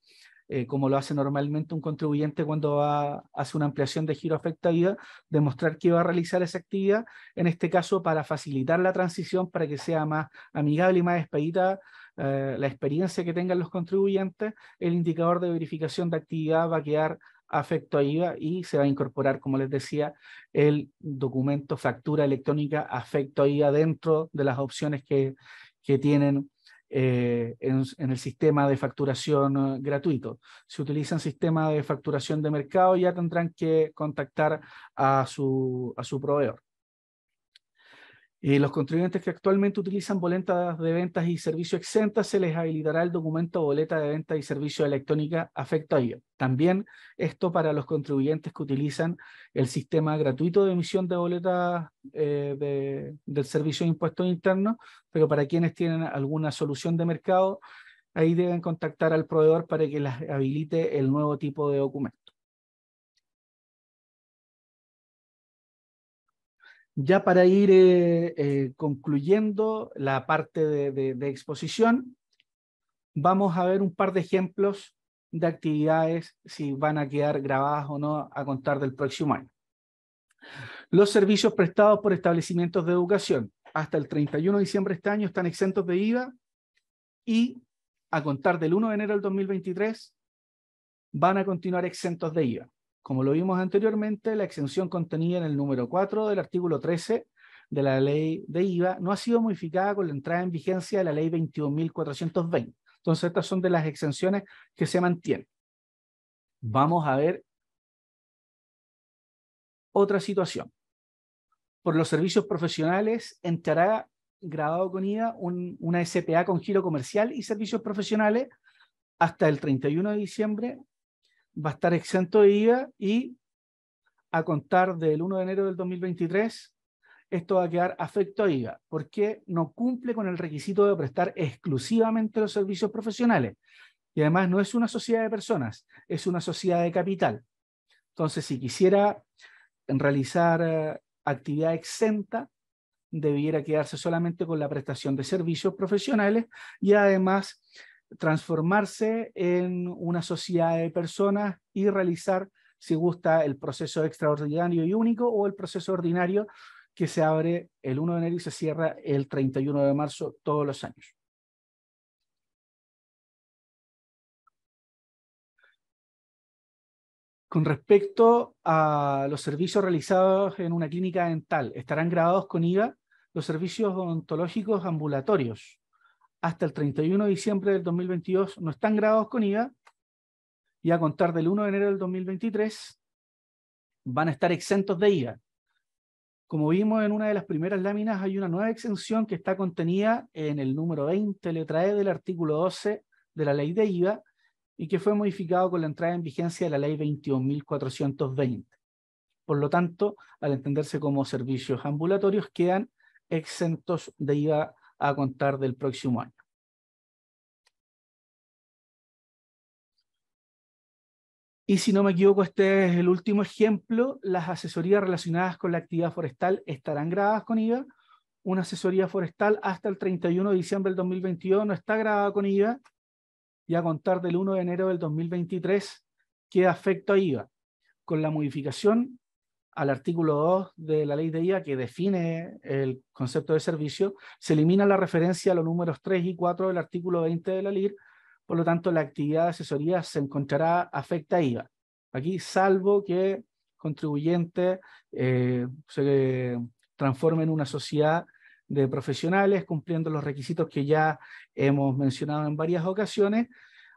eh, como lo hace normalmente un contribuyente cuando va, hace una ampliación de giro afecta a IVA, demostrar que va a realizar esa actividad, en este caso para facilitar la transición, para que sea más amigable y más expedita eh, la experiencia que tengan los contribuyentes, el indicador de verificación de actividad va a quedar afecto a IVA y se va a incorporar, como les decía, el documento factura electrónica afecto a IVA dentro de las opciones que, que tienen eh, en, el sistema de facturación eh, gratuito. Si utilizan sistema de facturación de mercado, ya tendrán que contactar a su, a su proveedor. Y eh, los contribuyentes que actualmente utilizan boletas de ventas y servicios exentas se les habilitará el documento boleta de ventas y servicio electrónica afecto a ello. También esto para los contribuyentes que utilizan el sistema gratuito de emisión de boletas eh, del servicio de impuestos internos, pero para quienes tienen alguna solución de mercado, ahí deben contactar al proveedor para que les habilite el nuevo tipo de documento. Ya para ir eh, eh, concluyendo la parte de, de exposición, vamos a ver un par de ejemplos de actividades, si van a quedar grabadas o no a contar del próximo año. Los servicios prestados por establecimientos de educación hasta el 31 de diciembre de este año están exentos de IVA y a contar del 1 de enero del 2023 van a continuar exentos de IVA. Como lo vimos anteriormente, la exención contenida en el número 4 del artículo 13 de la ley de IVA no ha sido modificada con la entrada en vigencia de la ley 21.420. Entonces, estas son de las exenciones que se mantienen. Vamos a ver otra situación. Por los servicios profesionales entrará grabado con IVA una SPA con giro comercial y servicios profesionales hasta el 31 de diciembre va a estar exento de IVA y a contar del 1 de enero del 2023, esto va a quedar afecto a IVA, porque no cumple con el requisito de prestar exclusivamente los servicios profesionales. Y además no es una sociedad de personas, es una sociedad de capital. Entonces, si quisiera realizar eh, actividad exenta, debiera quedarse solamente con la prestación de servicios profesionales y además transformarse en una sociedad de personas y realizar, si gusta, el proceso extraordinario y único o el proceso ordinario que se abre el 1 de enero y se cierra el 31 de marzo todos los años. Con respecto a los servicios realizados en una clínica dental, estarán grabados con IVA los servicios odontológicos ambulatorios, hasta el 31 de diciembre del 2022 no están grabados con IVA y a contar del 1 de enero del 2023 van a estar exentos de IVA. Como vimos en una de las primeras láminas, hay una nueva exención que está contenida en el número 20, letra E del artículo 12 de la ley de IVA y que fue modificado con la entrada en vigencia de la ley 21.420. Por lo tanto, al entenderse como servicios ambulatorios, quedan exentos de IVA a contar del próximo año. Y si no me equivoco, este es el último ejemplo. Las asesorías relacionadas con la actividad forestal estarán grabadas con IVA. Una asesoría forestal hasta el 31 de diciembre del 2022 no está grabada con IVA y a contar del 1 de enero del 2023 queda afecto a IVA, con la modificación al artículo 2 de la ley de IVA que define el concepto de servicio, se elimina la referencia a los números 3 y 4 del artículo 20 de la LIR, por lo tanto la actividad de asesoría se encontrará afecta a IVA. Aquí, salvo que contribuyente eh, se transforme en una sociedad de profesionales cumpliendo los requisitos que ya hemos mencionado en varias ocasiones,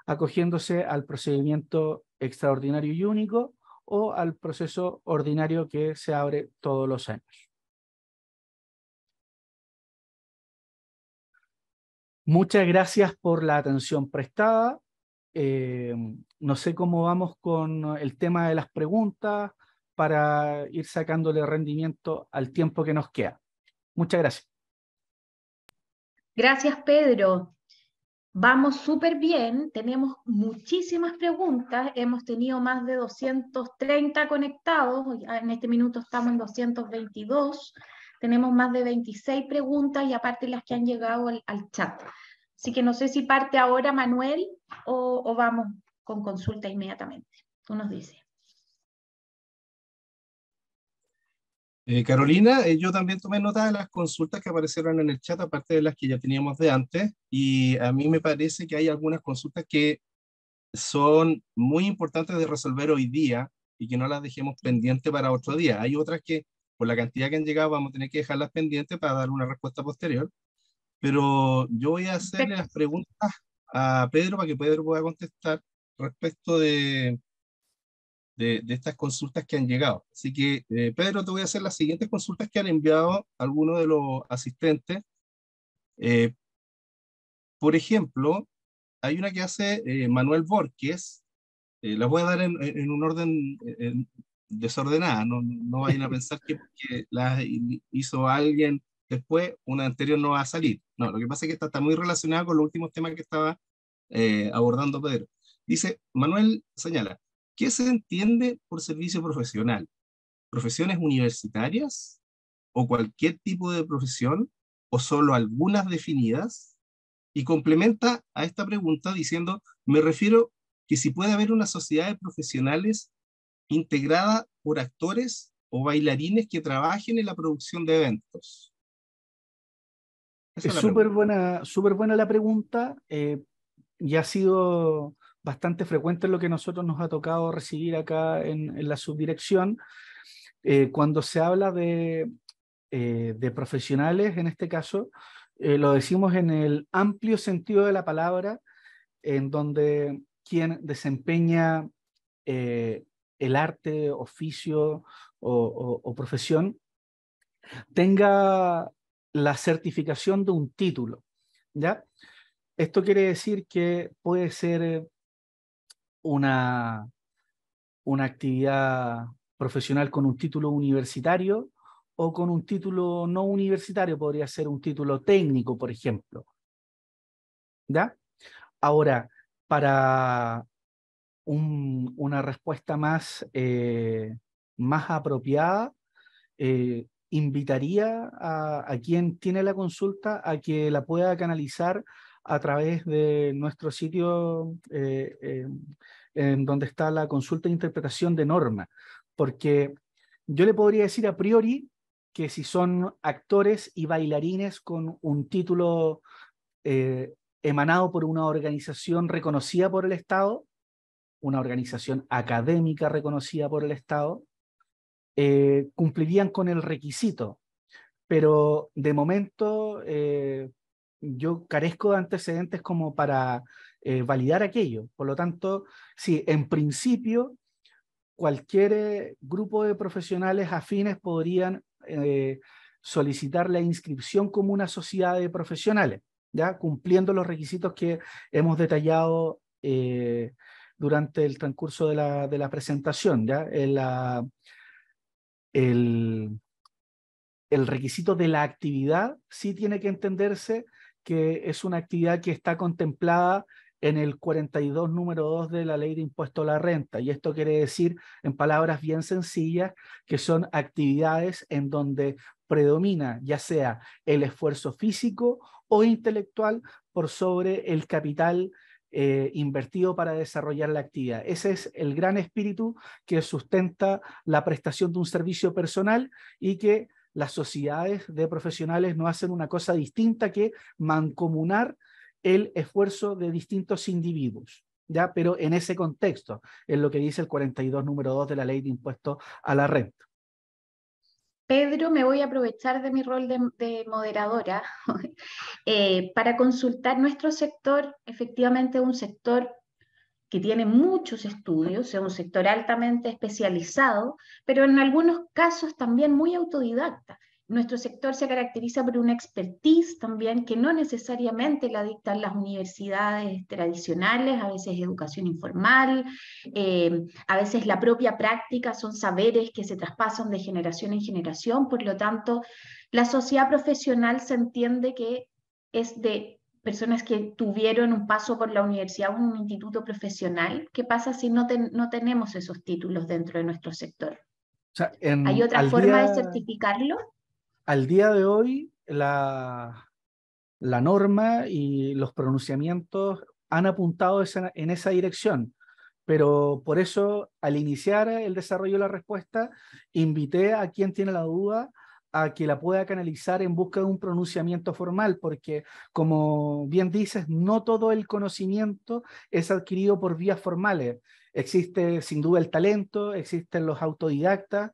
acogiéndose al procedimiento extraordinario y único o al proceso ordinario que se abre todos los años. Muchas gracias por la atención prestada. Eh, no sé cómo vamos con el tema de las preguntas para ir sacándole rendimiento al tiempo que nos queda. Muchas gracias. Gracias, Pedro. Vamos súper bien, tenemos muchísimas preguntas, hemos tenido más de 230 conectados, en este minuto estamos en 222, tenemos más de 26 preguntas y aparte las que han llegado al, chat. Así que no sé si parte ahora Manuel o vamos con consulta inmediatamente. Tú nos dices. Eh, Carolina, eh, yo también tomé nota de las consultas que aparecieron en el chat, aparte de las que ya teníamos de antes, y a mí me parece que hay algunas consultas que son muy importantes de resolver hoy día y que no las dejemos pendientes para otro día. Hay otras que, por la cantidad que han llegado, vamos a tener que dejarlas pendientes para dar una respuesta posterior, pero yo voy a hacerle las preguntas a Pedro para que Pedro pueda contestar respecto de de, estas consultas que han llegado. Así que, eh, Pedro, te voy a hacer las siguientes consultas que han enviado algunos de los asistentes. Eh, por ejemplo, hay una que hace eh, Manuel Borges. La voy a dar en, un orden desordenado. desordenada. No, no, vayan a pensar que porque la hizo alguien después, una anterior no va a salir. No, lo que pasa es que esta está muy relacionada con los últimos temas que estaba abordando Pedro. Dice, Manuel señala, ¿Qué se entiende por servicio profesional? ¿Profesiones universitarias o cualquier tipo de profesión o solo algunas definidas? Y complementa a esta pregunta diciendo, me refiero que si puede haber una sociedad de profesionales integrada por actores o bailarines que trabajen en la producción de eventos. es súper buena, buena la pregunta eh, y ha sido bastante frecuente es lo que nosotros nos ha tocado recibir acá en, la subdirección. Eh, cuando se habla de, eh, de profesionales, en este caso, eh, lo decimos en el amplio sentido de la palabra, en donde quien desempeña el arte, oficio o, o profesión tenga la certificación de un título. ¿ya? Esto quiere decir que puede ser una, una actividad profesional con un título universitario o con un título no universitario, podría ser un título técnico, por ejemplo. Ahora, para un, una respuesta más, eh, más apropiada, eh, invitaría a, quien tiene la consulta a que la pueda canalizar a través de nuestro sitio eh, eh en donde está la consulta de interpretación de norma, porque yo le podría decir a priori que si son actores y bailarines con un título eh, emanado por una organización reconocida por el Estado, una organización académica reconocida por el Estado, eh, cumplirían con el requisito. Pero de momento eh, yo carezco de antecedentes como para eh, validar aquello. Por lo tanto, sí, en principio, cualquier eh, grupo de profesionales afines podrían eh, solicitar la inscripción como una sociedad de profesionales, ¿ya? cumpliendo los requisitos que hemos detallado durante el transcurso de la, presentación. ¿ya? el requisito de la actividad sí tiene que entenderse que es una actividad que está contemplada en el 42, número 2 de la ley de impuesto a la renta. Y esto quiere decir, en palabras bien sencillas, que son actividades en donde predomina ya sea el esfuerzo físico o intelectual por sobre el capital eh, invertido para desarrollar la actividad. Ese es el gran espíritu que sustenta la prestación de un servicio personal y que las sociedades de profesionales no hacen una cosa distinta que mancomunar el esfuerzo de distintos individuos. ¿Ya? Pero en ese contexto, es lo que dice el 42 número 2 de la ley de impuestos a la renta. Pedro, me voy a aprovechar de mi rol de, moderadora eh, para consultar nuestro sector, efectivamente un sector que tiene muchos estudios, es un sector altamente especializado, pero en algunos casos también muy autodidacta. Nuestro sector se caracteriza por una expertise también que no necesariamente la dictan las universidades tradicionales, a veces educación informal, eh, a veces la propia práctica, son saberes que se traspasan de generación en generación, por lo tanto, la sociedad profesional se entiende que es de personas que tuvieron un paso por la universidad o un instituto profesional. ¿Qué pasa si no, tenemos esos títulos dentro de nuestro sector? ¿Hay otra forma de certificarlo? al día de hoy la, la norma y los pronunciamientos han apuntado en esa dirección. Pero por eso, al iniciar el desarrollo de la respuesta, invité a quien tiene la duda a que la pueda canalizar en busca de un pronunciamiento formal, porque como bien dices, no todo el conocimiento es adquirido por vías formales. Existe sin duda el talento, existen los autodidactas,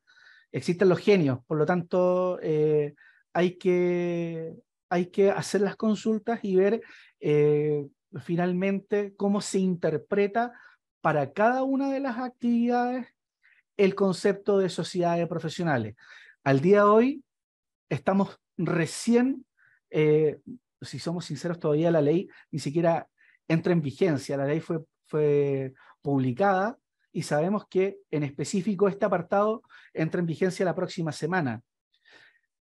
Existen los genios, por lo tanto, eh, hay, que, hay que hacer las consultas y ver eh, finalmente cómo se interpreta para cada una de las actividades el concepto de sociedades profesionales. Al día de hoy estamos recién, eh, si somos sinceros, todavía la ley ni siquiera entra en vigencia. La ley fue, fue publicada y sabemos que en específico este apartado entra en vigencia la próxima semana.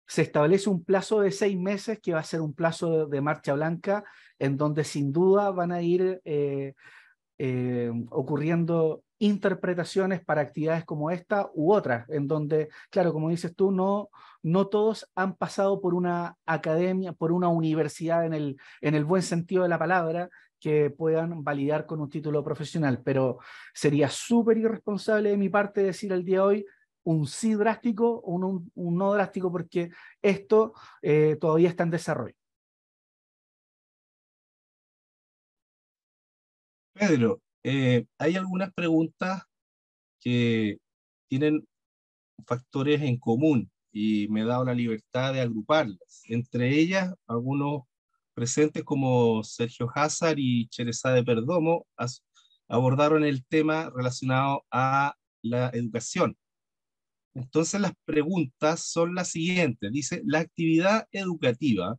Se establece un plazo de seis meses que va a ser un plazo de marcha blanca en donde sin duda van a ir eh, eh, ocurriendo interpretaciones para actividades como esta u otras, en donde, claro, como dices tú, no, no todos han pasado por una academia, por una universidad en el buen sentido de la palabra, que puedan validar con un título profesional, pero sería súper irresponsable de mi parte decir al día de hoy un sí drástico o un, no drástico porque esto eh, todavía está en desarrollo. Pedro, eh, hay algunas preguntas que tienen factores en común y me he dado la libertad de agruparlas. Entre ellas, algunos Presentes como Sergio Hazard y de Perdomo abordaron el tema relacionado a la educación. Entonces las preguntas son las siguientes. Dice, la actividad educativa,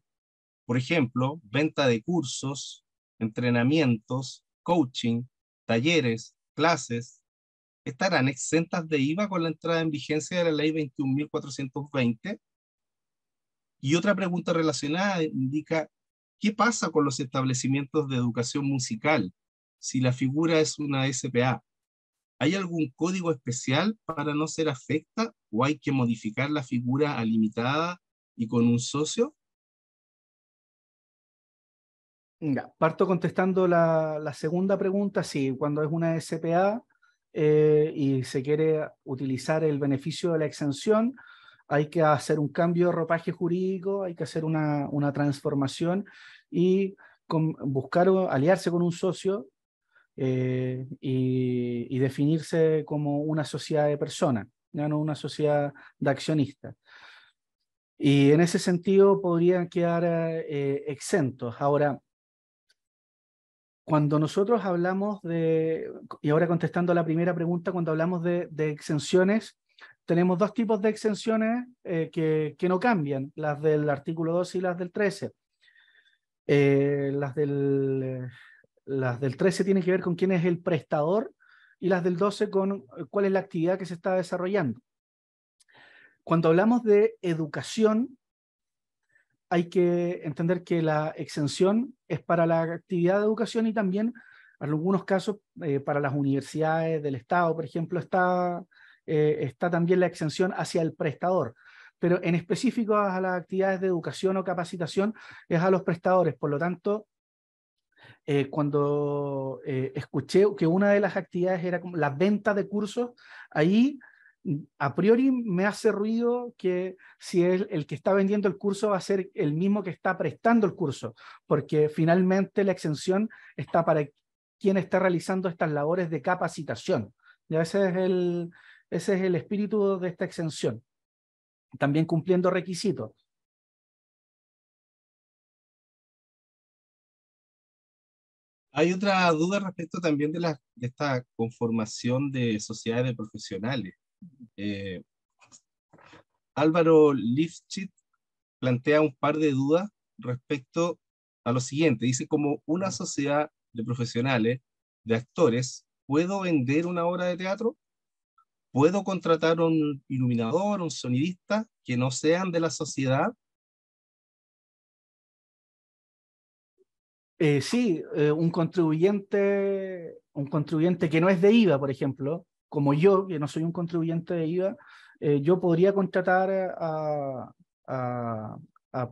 por ejemplo, venta de cursos, entrenamientos, coaching, talleres, clases, estarán exentas de IVA con la entrada en vigencia de la ley 21.420. Y otra pregunta relacionada indica, ¿Qué pasa con los establecimientos de educación musical si la figura es una SPA? ¿Hay algún código especial para no ser afecta o hay que modificar la figura alimitada y con un socio? parto contestando la, segunda pregunta. Sí, cuando es una SPA eh, y se quiere utilizar el beneficio de la exención, hay que hacer un cambio de ropaje jurídico, hay que hacer una, una transformación y buscar aliarse con un socio eh, y, definirse como una sociedad de personas, no una sociedad de accionistas. Y en ese sentido podrían quedar eh, exentos. Ahora, cuando nosotros hablamos de, y ahora contestando a la primera pregunta, cuando hablamos de, de exenciones, tenemos dos tipos de exenciones eh, que, que, no cambian, las del artículo 2 y las del 13. Eh, las, del, las del 13 tienen que ver con quién es el prestador y las del 12 con eh, cuál es la actividad que se está desarrollando. Cuando hablamos de educación, hay que entender que la exención es para la actividad de educación y también en algunos casos para las universidades del Estado, por ejemplo, está eh, está también la exención hacia el prestador pero en específico a las actividades de educación o capacitación es a los prestadores. Por lo tanto, eh, cuando eh, escuché que una de las actividades era como las ventas de cursos, ahí a priori me hace ruido que si el, que está vendiendo el curso va a ser el mismo que está prestando el curso, porque finalmente la exención está para quien está realizando estas labores de capacitación. Y a veces el, ese es el espíritu de esta exención. También cumpliendo requisitos. Hay otra duda respecto también de, esta conformación de sociedades de profesionales. Eh, Álvaro Lifchit plantea un par de dudas respecto a lo siguiente. Dice, como una sociedad de profesionales, de actores, ¿puedo vender una obra de teatro? puedo contratar un iluminador, un sonidista, que no sean de la sociedad. Eh, sí, eh, un contribuyente, un contribuyente que no es de IVA, por ejemplo, como yo, que no soy un contribuyente de IVA, eh, yo podría contratar a,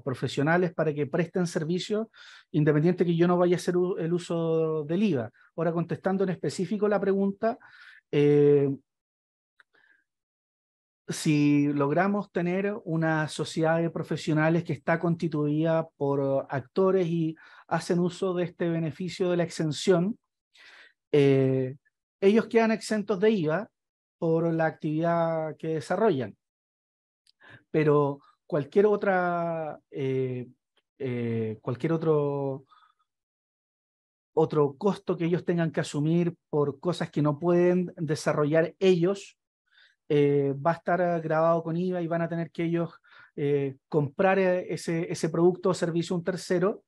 profesionales para que presten servicios, independiente que yo no vaya a hacer el uso del IVA. Ahora, contestando en específico la pregunta, si logramos tener una sociedad de profesionales que está constituida por actores y hacen uso de este beneficio de la exención, eh, ellos quedan exentos de IVA por la actividad que desarrollan. Pero cualquier otra, eh, eh, cualquier otro, otro costo que ellos tengan que asumir por cosas que no pueden desarrollar ellos, eh, va a estar eh, grabado con IVA y van a tener que ellos eh, comprar ese, producto o servicio a un tercero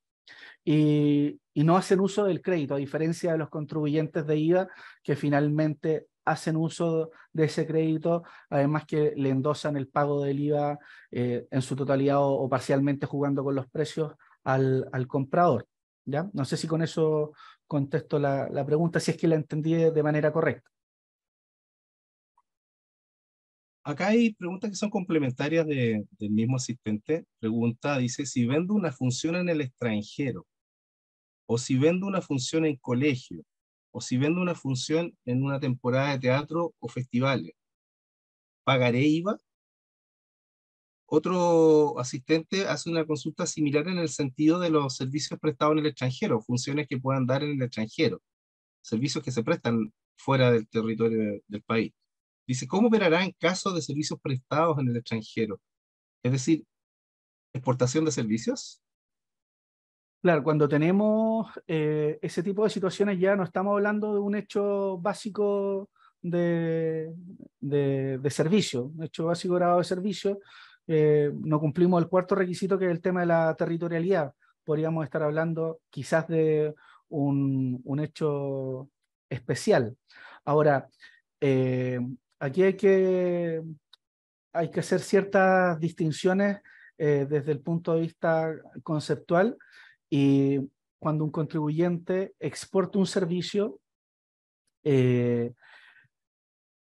y, no hacen uso del crédito, a diferencia de los contribuyentes de IVA que finalmente hacen uso de ese crédito, además que le endosan el pago del IVA en su totalidad o, parcialmente jugando con los precios al, comprador. ¿ya? No sé si con eso contesto la pregunta, si es que la entendí de manera correcta. Acá hay preguntas que son complementarias del mismo asistente. Pregunta, dice, si vendo una función en el extranjero, o si vendo una función en colegio, o si vendo una función en una temporada de teatro o festivales, ¿pagaré IVA? Otro asistente hace una consulta similar en el sentido de los servicios prestados en el extranjero, funciones que puedan dar en el extranjero, servicios que se prestan fuera del territorio del país. Dice, ¿cómo operará en caso de servicios prestados en el extranjero? Es decir, exportación de servicios. Claro, cuando tenemos eh, ese tipo de situaciones ya no estamos hablando de un hecho básico de, de, servicio, un hecho básico grado de servicio, eh, no cumplimos el cuarto requisito que es el tema de la territorialidad. Podríamos estar hablando quizás de un, un hecho especial. Ahora, eh, Aquí hay que, hay que hacer ciertas distinciones eh, desde el punto de vista conceptual y cuando un contribuyente exporta un servicio, eh,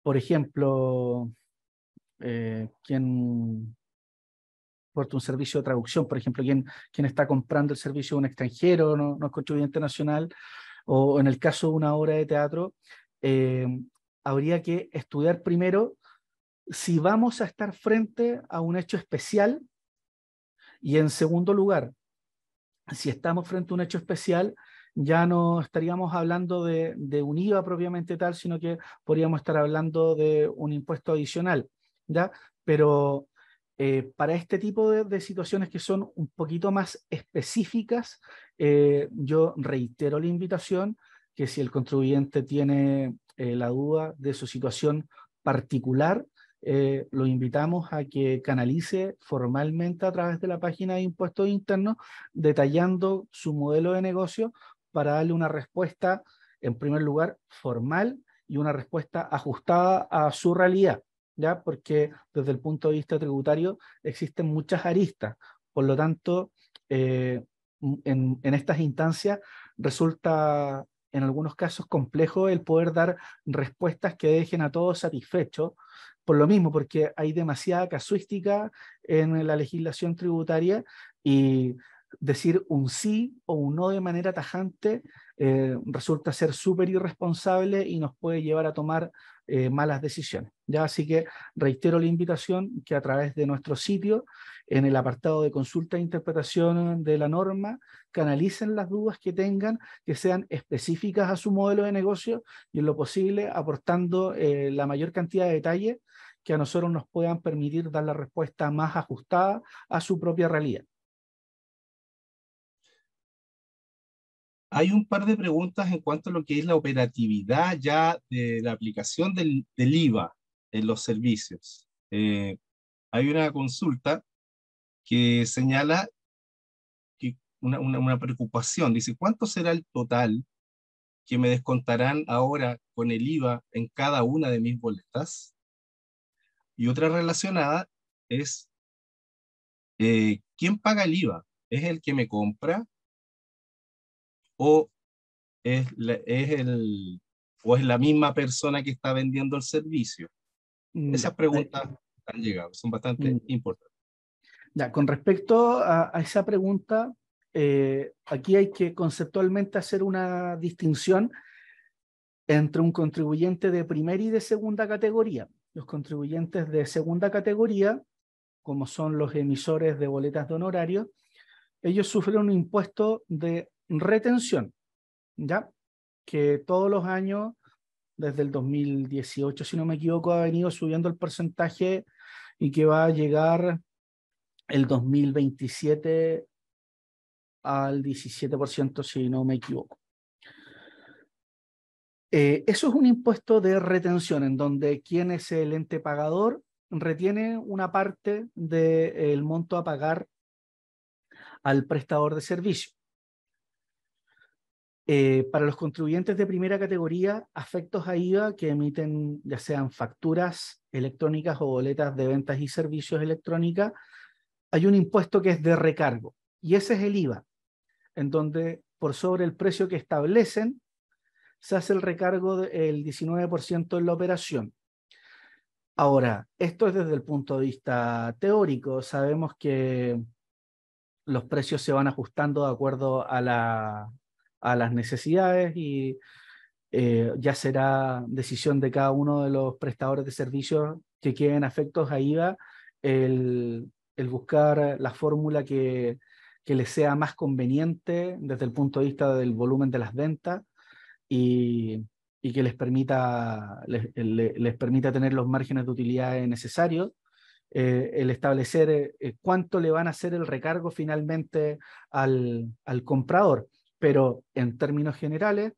por ejemplo, eh, quien exporta un servicio de traducción, por ejemplo, quien, quien está comprando el servicio de un extranjero, no, no es contribuyente nacional, o en el caso de una obra de teatro, eh, habría que estudiar primero si vamos a estar frente a un hecho especial y en segundo lugar, si estamos frente a un hecho especial, ya no estaríamos hablando de, un IVA propiamente tal, sino que podríamos estar hablando de un impuesto adicional, ¿ya? Pero eh, para este tipo de, situaciones que son un poquito más específicas, eh, yo reitero la invitación que si el contribuyente tiene eh, la duda de su situación particular, eh, lo invitamos a que canalice formalmente a través de la página de impuestos internos, detallando su modelo de negocio para darle una respuesta, en primer lugar, formal y una respuesta ajustada a su realidad, ¿ya? porque desde el punto de vista tributario existen muchas aristas. Por lo tanto, eh, en, en estas instancias resulta en algunos casos complejo el poder dar respuestas que dejen a todos satisfechos, por lo mismo, porque hay demasiada casuística en la legislación tributaria y decir un sí o un no de manera tajante eh, resulta ser súper irresponsable y nos puede llevar a tomar eh, malas decisiones. ¿ya? Así que reitero la invitación que a través de nuestro sitio en el apartado de consulta e interpretación de la norma, canalicen las dudas que tengan, que sean específicas a su modelo de negocio y en lo posible aportando eh, la mayor cantidad de detalles que a nosotros nos puedan permitir dar la respuesta más ajustada a su propia realidad. Hay un par de preguntas en cuanto a lo que es la operatividad ya de la aplicación del, IVA en los servicios. Eh, hay una consulta que señala una, una, preocupación. Dice, ¿cuánto será el total que me descontarán ahora con el IVA en cada una de mis boletas? Y otra relacionada es, eh, ¿quién paga el IVA? ¿Es el que me compra? ¿O es, es el, o es la misma persona que está vendiendo el servicio? Mm, Esas eh, preguntas han llegado, son bastante mm. importantes con respecto a, esa pregunta, eh, aquí hay que conceptualmente hacer una distinción entre un contribuyente de primera y de segunda categoría. Los contribuyentes de segunda categoría, como son los emisores de boletas de honorarios, ellos sufren un impuesto de retención, ¿ya? Que todos los años, desde el 2018, si no me equivoco, ha venido subiendo el porcentaje y que va a llegar el 2027 al 17%, si no me equivoco. Eh, eso es un impuesto de retención, en donde quien es el ente pagador retiene una parte del el monto a pagar al prestador de servicio. Eh, para los contribuyentes de primera categoría, afectos a IVA que emiten ya sean facturas electrónicas o boletas de ventas y servicios electrónicas, hay un impuesto que es de recargo y ese es el IVA, en donde por sobre el precio que establecen se hace el recargo del 19% en la operación. Ahora, esto es desde el punto de vista teórico. Sabemos que los precios se van ajustando de acuerdo a, la, a las necesidades y eh, ya será decisión de cada uno de los prestadores de servicios que queden afectos a IVA el el buscar la fórmula que, que les sea más conveniente desde el punto de vista del volumen de las ventas y, y que les permita, les, les, permita tener los márgenes de utilidad necesarios, eh, el establecer eh, eh, cuánto le van a hacer el recargo finalmente al, al comprador. Pero en términos generales,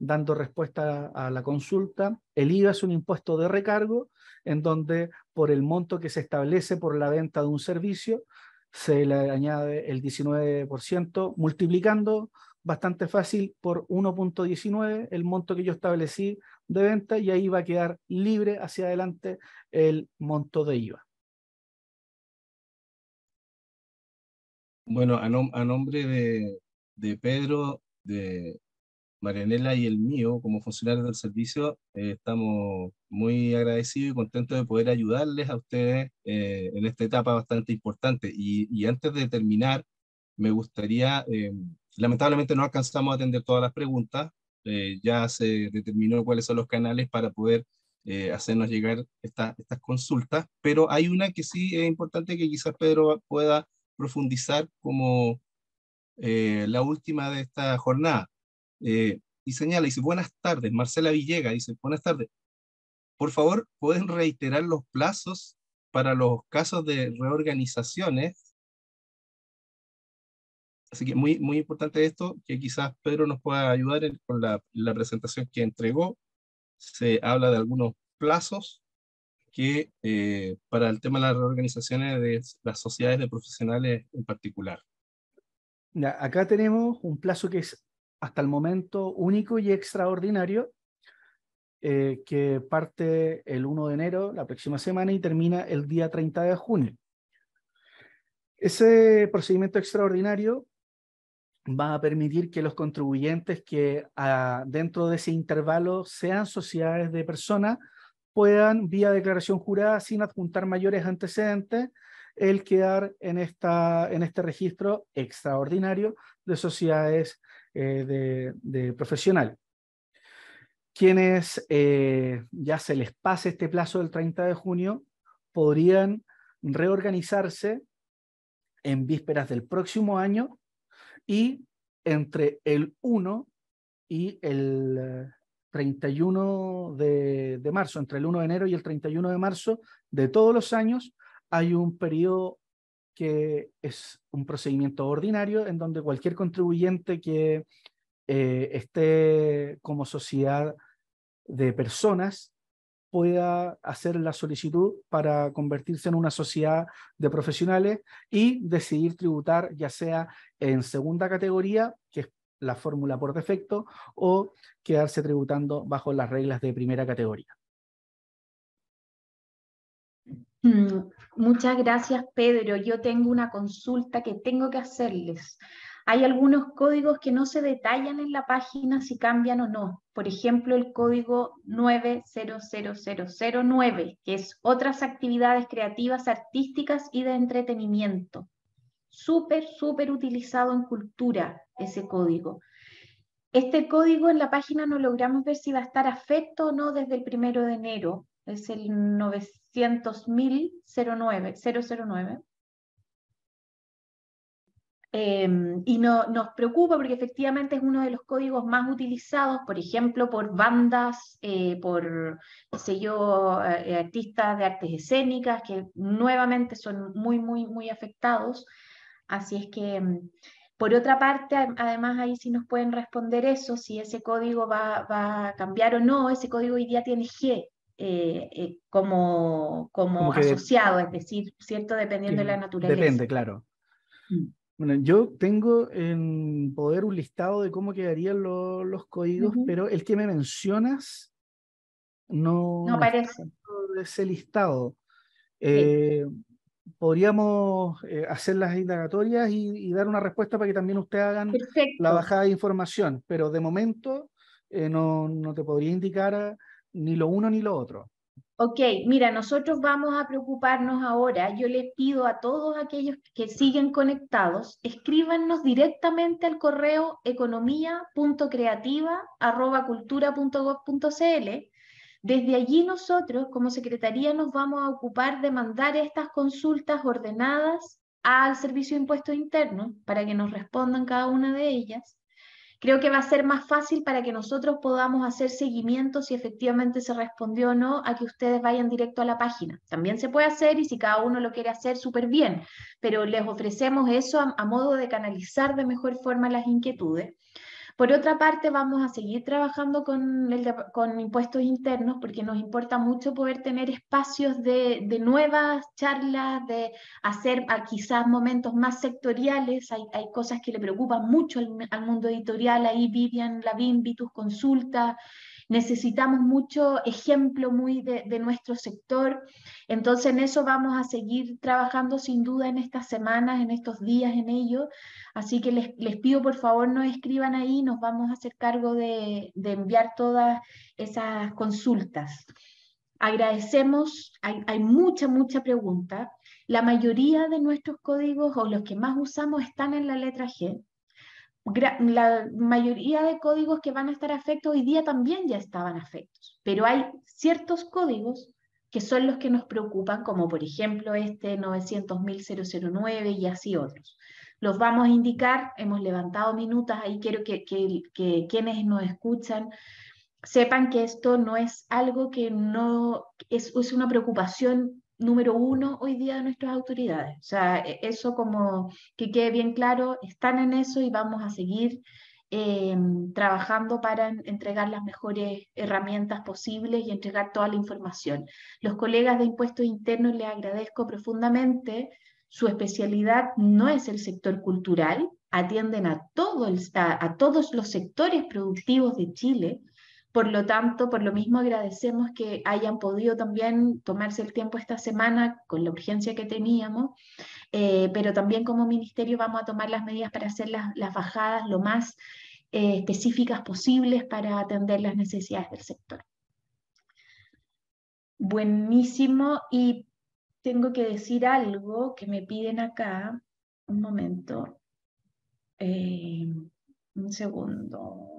dando respuesta a la consulta. El IVA es un impuesto de recargo en donde por el monto que se establece por la venta de un servicio se le añade el 19% multiplicando bastante fácil por 1.19 el monto que yo establecí de venta y ahí va a quedar libre hacia adelante el monto de IVA. Bueno, a, nombre de, de Pedro, de, Marianela y el mío, como funcionarios del servicio, eh, estamos muy agradecidos y contentos de poder ayudarles a ustedes eh, en esta etapa bastante importante. Y, antes de terminar, me gustaría, eh, lamentablemente no alcanzamos a atender todas las preguntas, ya se determinó cuáles son los canales para poder hacernos llegar estas consultas, pero hay una que sí es importante que quizás Pedro pueda profundizar como la última de esta jornada eh, y señala, dice, buenas tardes, Marcela Villega, dice, buenas tardes. Por favor, ¿pueden reiterar los plazos para los casos de reorganizaciones? Así que muy, muy importante esto, que quizás Pedro nos pueda ayudar con la, la presentación que entregó. Se habla de algunos plazos que eh, para el tema de las reorganizaciones de las sociedades de profesionales en particular. Acá tenemos un plazo que es hasta el momento único y extraordinario eh, que parte el 1 de enero, la próxima semana, y termina el día 30 de junio. Ese procedimiento extraordinario va a permitir que los contribuyentes que ah, dentro de ese intervalo sean sociedades de personas puedan, vía declaración jurada, sin adjuntar mayores antecedentes, el quedar en, esta, en este registro extraordinario de sociedades eh, de, profesional. Quienes eh, ya se les pase este plazo del 30 de junio podrían reorganizarse en vísperas del próximo año y entre el 1 y el 31 de, de, marzo, entre el 1 de enero y el 31 de marzo de todos los años, hay un periodo que es un procedimiento ordinario en donde cualquier contribuyente que eh, esté como sociedad de personas pueda hacer la solicitud para convertirse en una sociedad de profesionales y decidir tributar ya sea en segunda categoría, que es la fórmula por defecto, o quedarse tributando bajo las reglas de primera categoría. Mm, Muchas gracias, Pedro. Yo tengo una consulta que tengo que hacerles. Hay algunos códigos que no se detallan en la página si cambian o no. Por ejemplo, el código 900009, que es otras actividades creativas, artísticas y de entretenimiento. Súper, súper utilizado en cultura ese código. Este código en la página no logramos ver si va a estar afecto o no desde el primero de enero. Es el 900. 200.009 Eh, em, y no, nos preocupa porque efectivamente es uno de los códigos más utilizados, por ejemplo, por bandas, eh, por, sé yo, eh, artistas de artes escénicas, que nuevamente son muy, muy, muy afectados. Así es que, em, por otra parte, además ahí sí nos pueden responder eso, si ese código va, va a cambiar o no, ese código hoy día tiene G, eh, eh, como, como, asociado, es decir, ¿cierto? Dependiendo de la naturaleza. Depende, claro. Mm. Bueno, yo tengo en poder un listado de cómo quedarían los códigos, pero el que me mencionas no, no parece ese listado. Eh, podríamos hacer las indagatorias y, dar una respuesta para que también ustedes hagan la bajada de información, pero de momento no, no, te podría indicar a ni lo uno ni lo otro. Ok, mira, nosotros vamos a preocuparnos ahora. Yo les pido a todos aquellos que siguen conectados, escríbanos directamente al correo economía.creativa.cultura.gov.cl. Desde allí nosotros, como Secretaría, nos vamos a ocupar de mandar estas consultas ordenadas al Servicio de Impuestos Internos para que nos respondan cada una de ellas. Creo que va a ser más fácil para que nosotros podamos hacer seguimiento si efectivamente se respondió o no a que ustedes vayan directo a la página. También se puede hacer y si cada uno lo quiere hacer, súper bien, pero les ofrecemos eso a, modo de canalizar de mejor forma las inquietudes. Por otra parte, vamos a seguir trabajando con, con impuestos internos porque nos importa mucho poder tener espacios de, nuevas charlas, de hacer ah, quizás momentos más sectoriales. Hay, cosas que le preocupan mucho al, mundo editorial, ahí Vivian la BIMBI, tus consultas necesitamos mucho ejemplo muy de, nuestro sector. Entonces en eso vamos a seguir trabajando sin duda en estas semanas, en estos días, en ello. Así que les, pido por favor no escriban ahí, nos vamos a hacer cargo de, enviar todas esas consultas. Agradecemos, hay, hay mucha, mucha pregunta. La mayoría de nuestros códigos o los que más usamos están en la letra G la mayoría de códigos que van a estar afectos hoy día también ya estaban afectos, pero hay ciertos códigos que son los que nos preocupan, como por ejemplo este 900.009 y así otros. Los vamos a indicar, hemos levantado minutas, ahí quiero que, que, quienes nos escuchan sepan que esto no es algo que no, es una preocupación número uno hoy día de nuestras autoridades. O sea, e-, eso como que quede bien claro, están en eso y vamos a seguir em, trabajando para entregar las mejores herramientas posibles y entregar toda la información. Los colegas de impuestos internos les agradezco profundamente. Su especialidad no es el sector cultural, atienden a, todo a todos los sectores productivos de Chile, por lo tanto, por lo mismo agradecemos que hayan podido también tomarse el tiempo esta semana con la urgencia que teníamos, eh, pero también como ministerio vamos a tomar las medidas para hacer las, bajadas lo más eh, específicas posibles para atender las necesidades del sector. Buenísimo, y tengo que decir algo que me piden acá, un momento, eh, un segundo.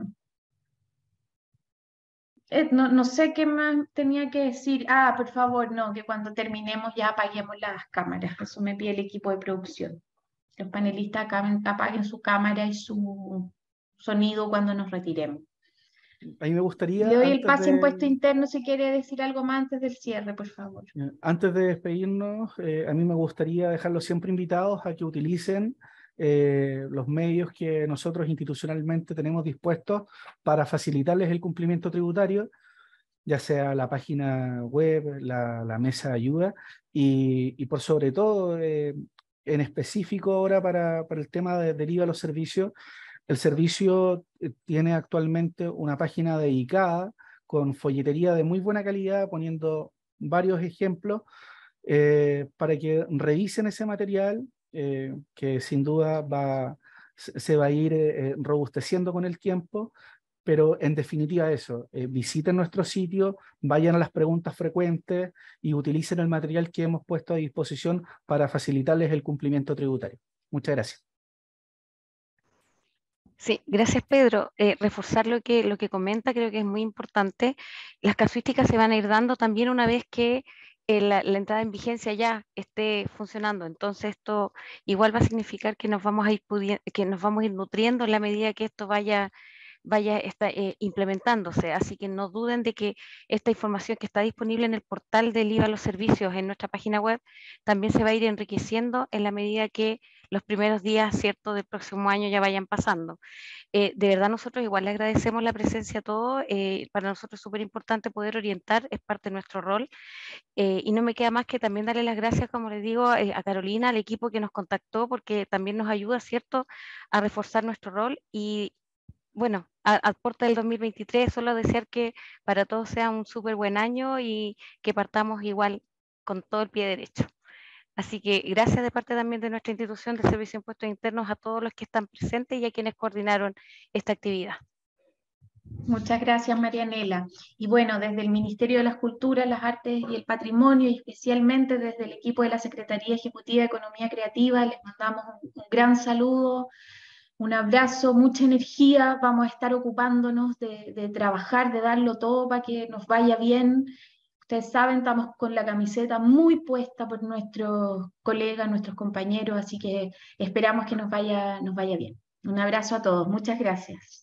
Eh, no, no, sé qué más tenía que decir. Ah, por favor, no, que cuando terminemos ya apaguemos las cámaras. Eso me pide el equipo de producción. Los panelistas acaben, apaguen su cámara y su sonido cuando nos retiremos. A mí me gustaría. Le doy el pase impuesto interno si quiere decir algo más antes del cierre, por favor. Eh, antes de despedirnos, eh, a mí me gustaría dejarlos siempre invitados a que utilicen eh, los medios que nosotros institucionalmente tenemos dispuestos para facilitarles el cumplimiento tributario, ya sea la página web, la, mesa de ayuda y, por sobre todo, eh, en específico ahora para, el tema de deriva los servicios, el servicio eh, tiene actualmente una página dedicada con folletería de muy buena calidad, poniendo varios ejemplos para que revisen ese material, eh, que sin duda va, se va a ir eh, eh, robusteciendo con el tiempo, pero en definitiva eso, visiten nuestro sitio, vayan a las preguntas frecuentes y utilicen el material que hemos puesto a disposición para facilitarles el cumplimiento tributario. Muchas gracias. Sí, gracias Pedro. reforzar lo que, lo que comenta creo que es muy importante. Las casuísticas se van a ir dando también una vez que la, entrada en vigencia ya esté funcionando. Entonces esto igual va a significar que nos vamos a que nos vamos a ir nutriendo en la medida que esto vaya vaya está, eh, implementándose. Así que no duden de que esta información que está disponible en el portal del IVA los servicios en nuestra página web también se va a ir enriqueciendo en la medida que los primeros días, ¿cierto?, del próximo año ya vayan pasando. Eh, de verdad, nosotros igual le agradecemos la presencia a todos. Eh, para nosotros es súper importante poder orientar, es parte de nuestro rol. y no me queda más que también darle las gracias, como les digo, a Carolina, al equipo que nos contactó, porque también nos ayuda, ¿cierto?, a reforzar nuestro rol y bueno, al puerta del 2023, solo desear que para todos sea un súper buen año y que partamos igual con todo el pie derecho. Así que gracias de parte también de nuestra institución de Servicio de Impuestos Internos a todos los que están presentes y a quienes coordinaron esta actividad. Muchas gracias, Marianela. Y bueno, desde el Ministerio de las Culturas, las Artes y el Patrimonio, y especialmente desde el equipo de la Secretaría Ejecutiva de Economía Creativa, les mandamos un gran saludo un abrazo, mucha energía, vamos a estar ocupándonos de, trabajar, de darlo todo para que nos vaya bien. Ustedes saben, estamos con la camiseta muy puesta por nuestros colegas, nuestros compañeros, así que esperamos que nos vaya, nos vaya bien. Un abrazo a todos, muchas gracias.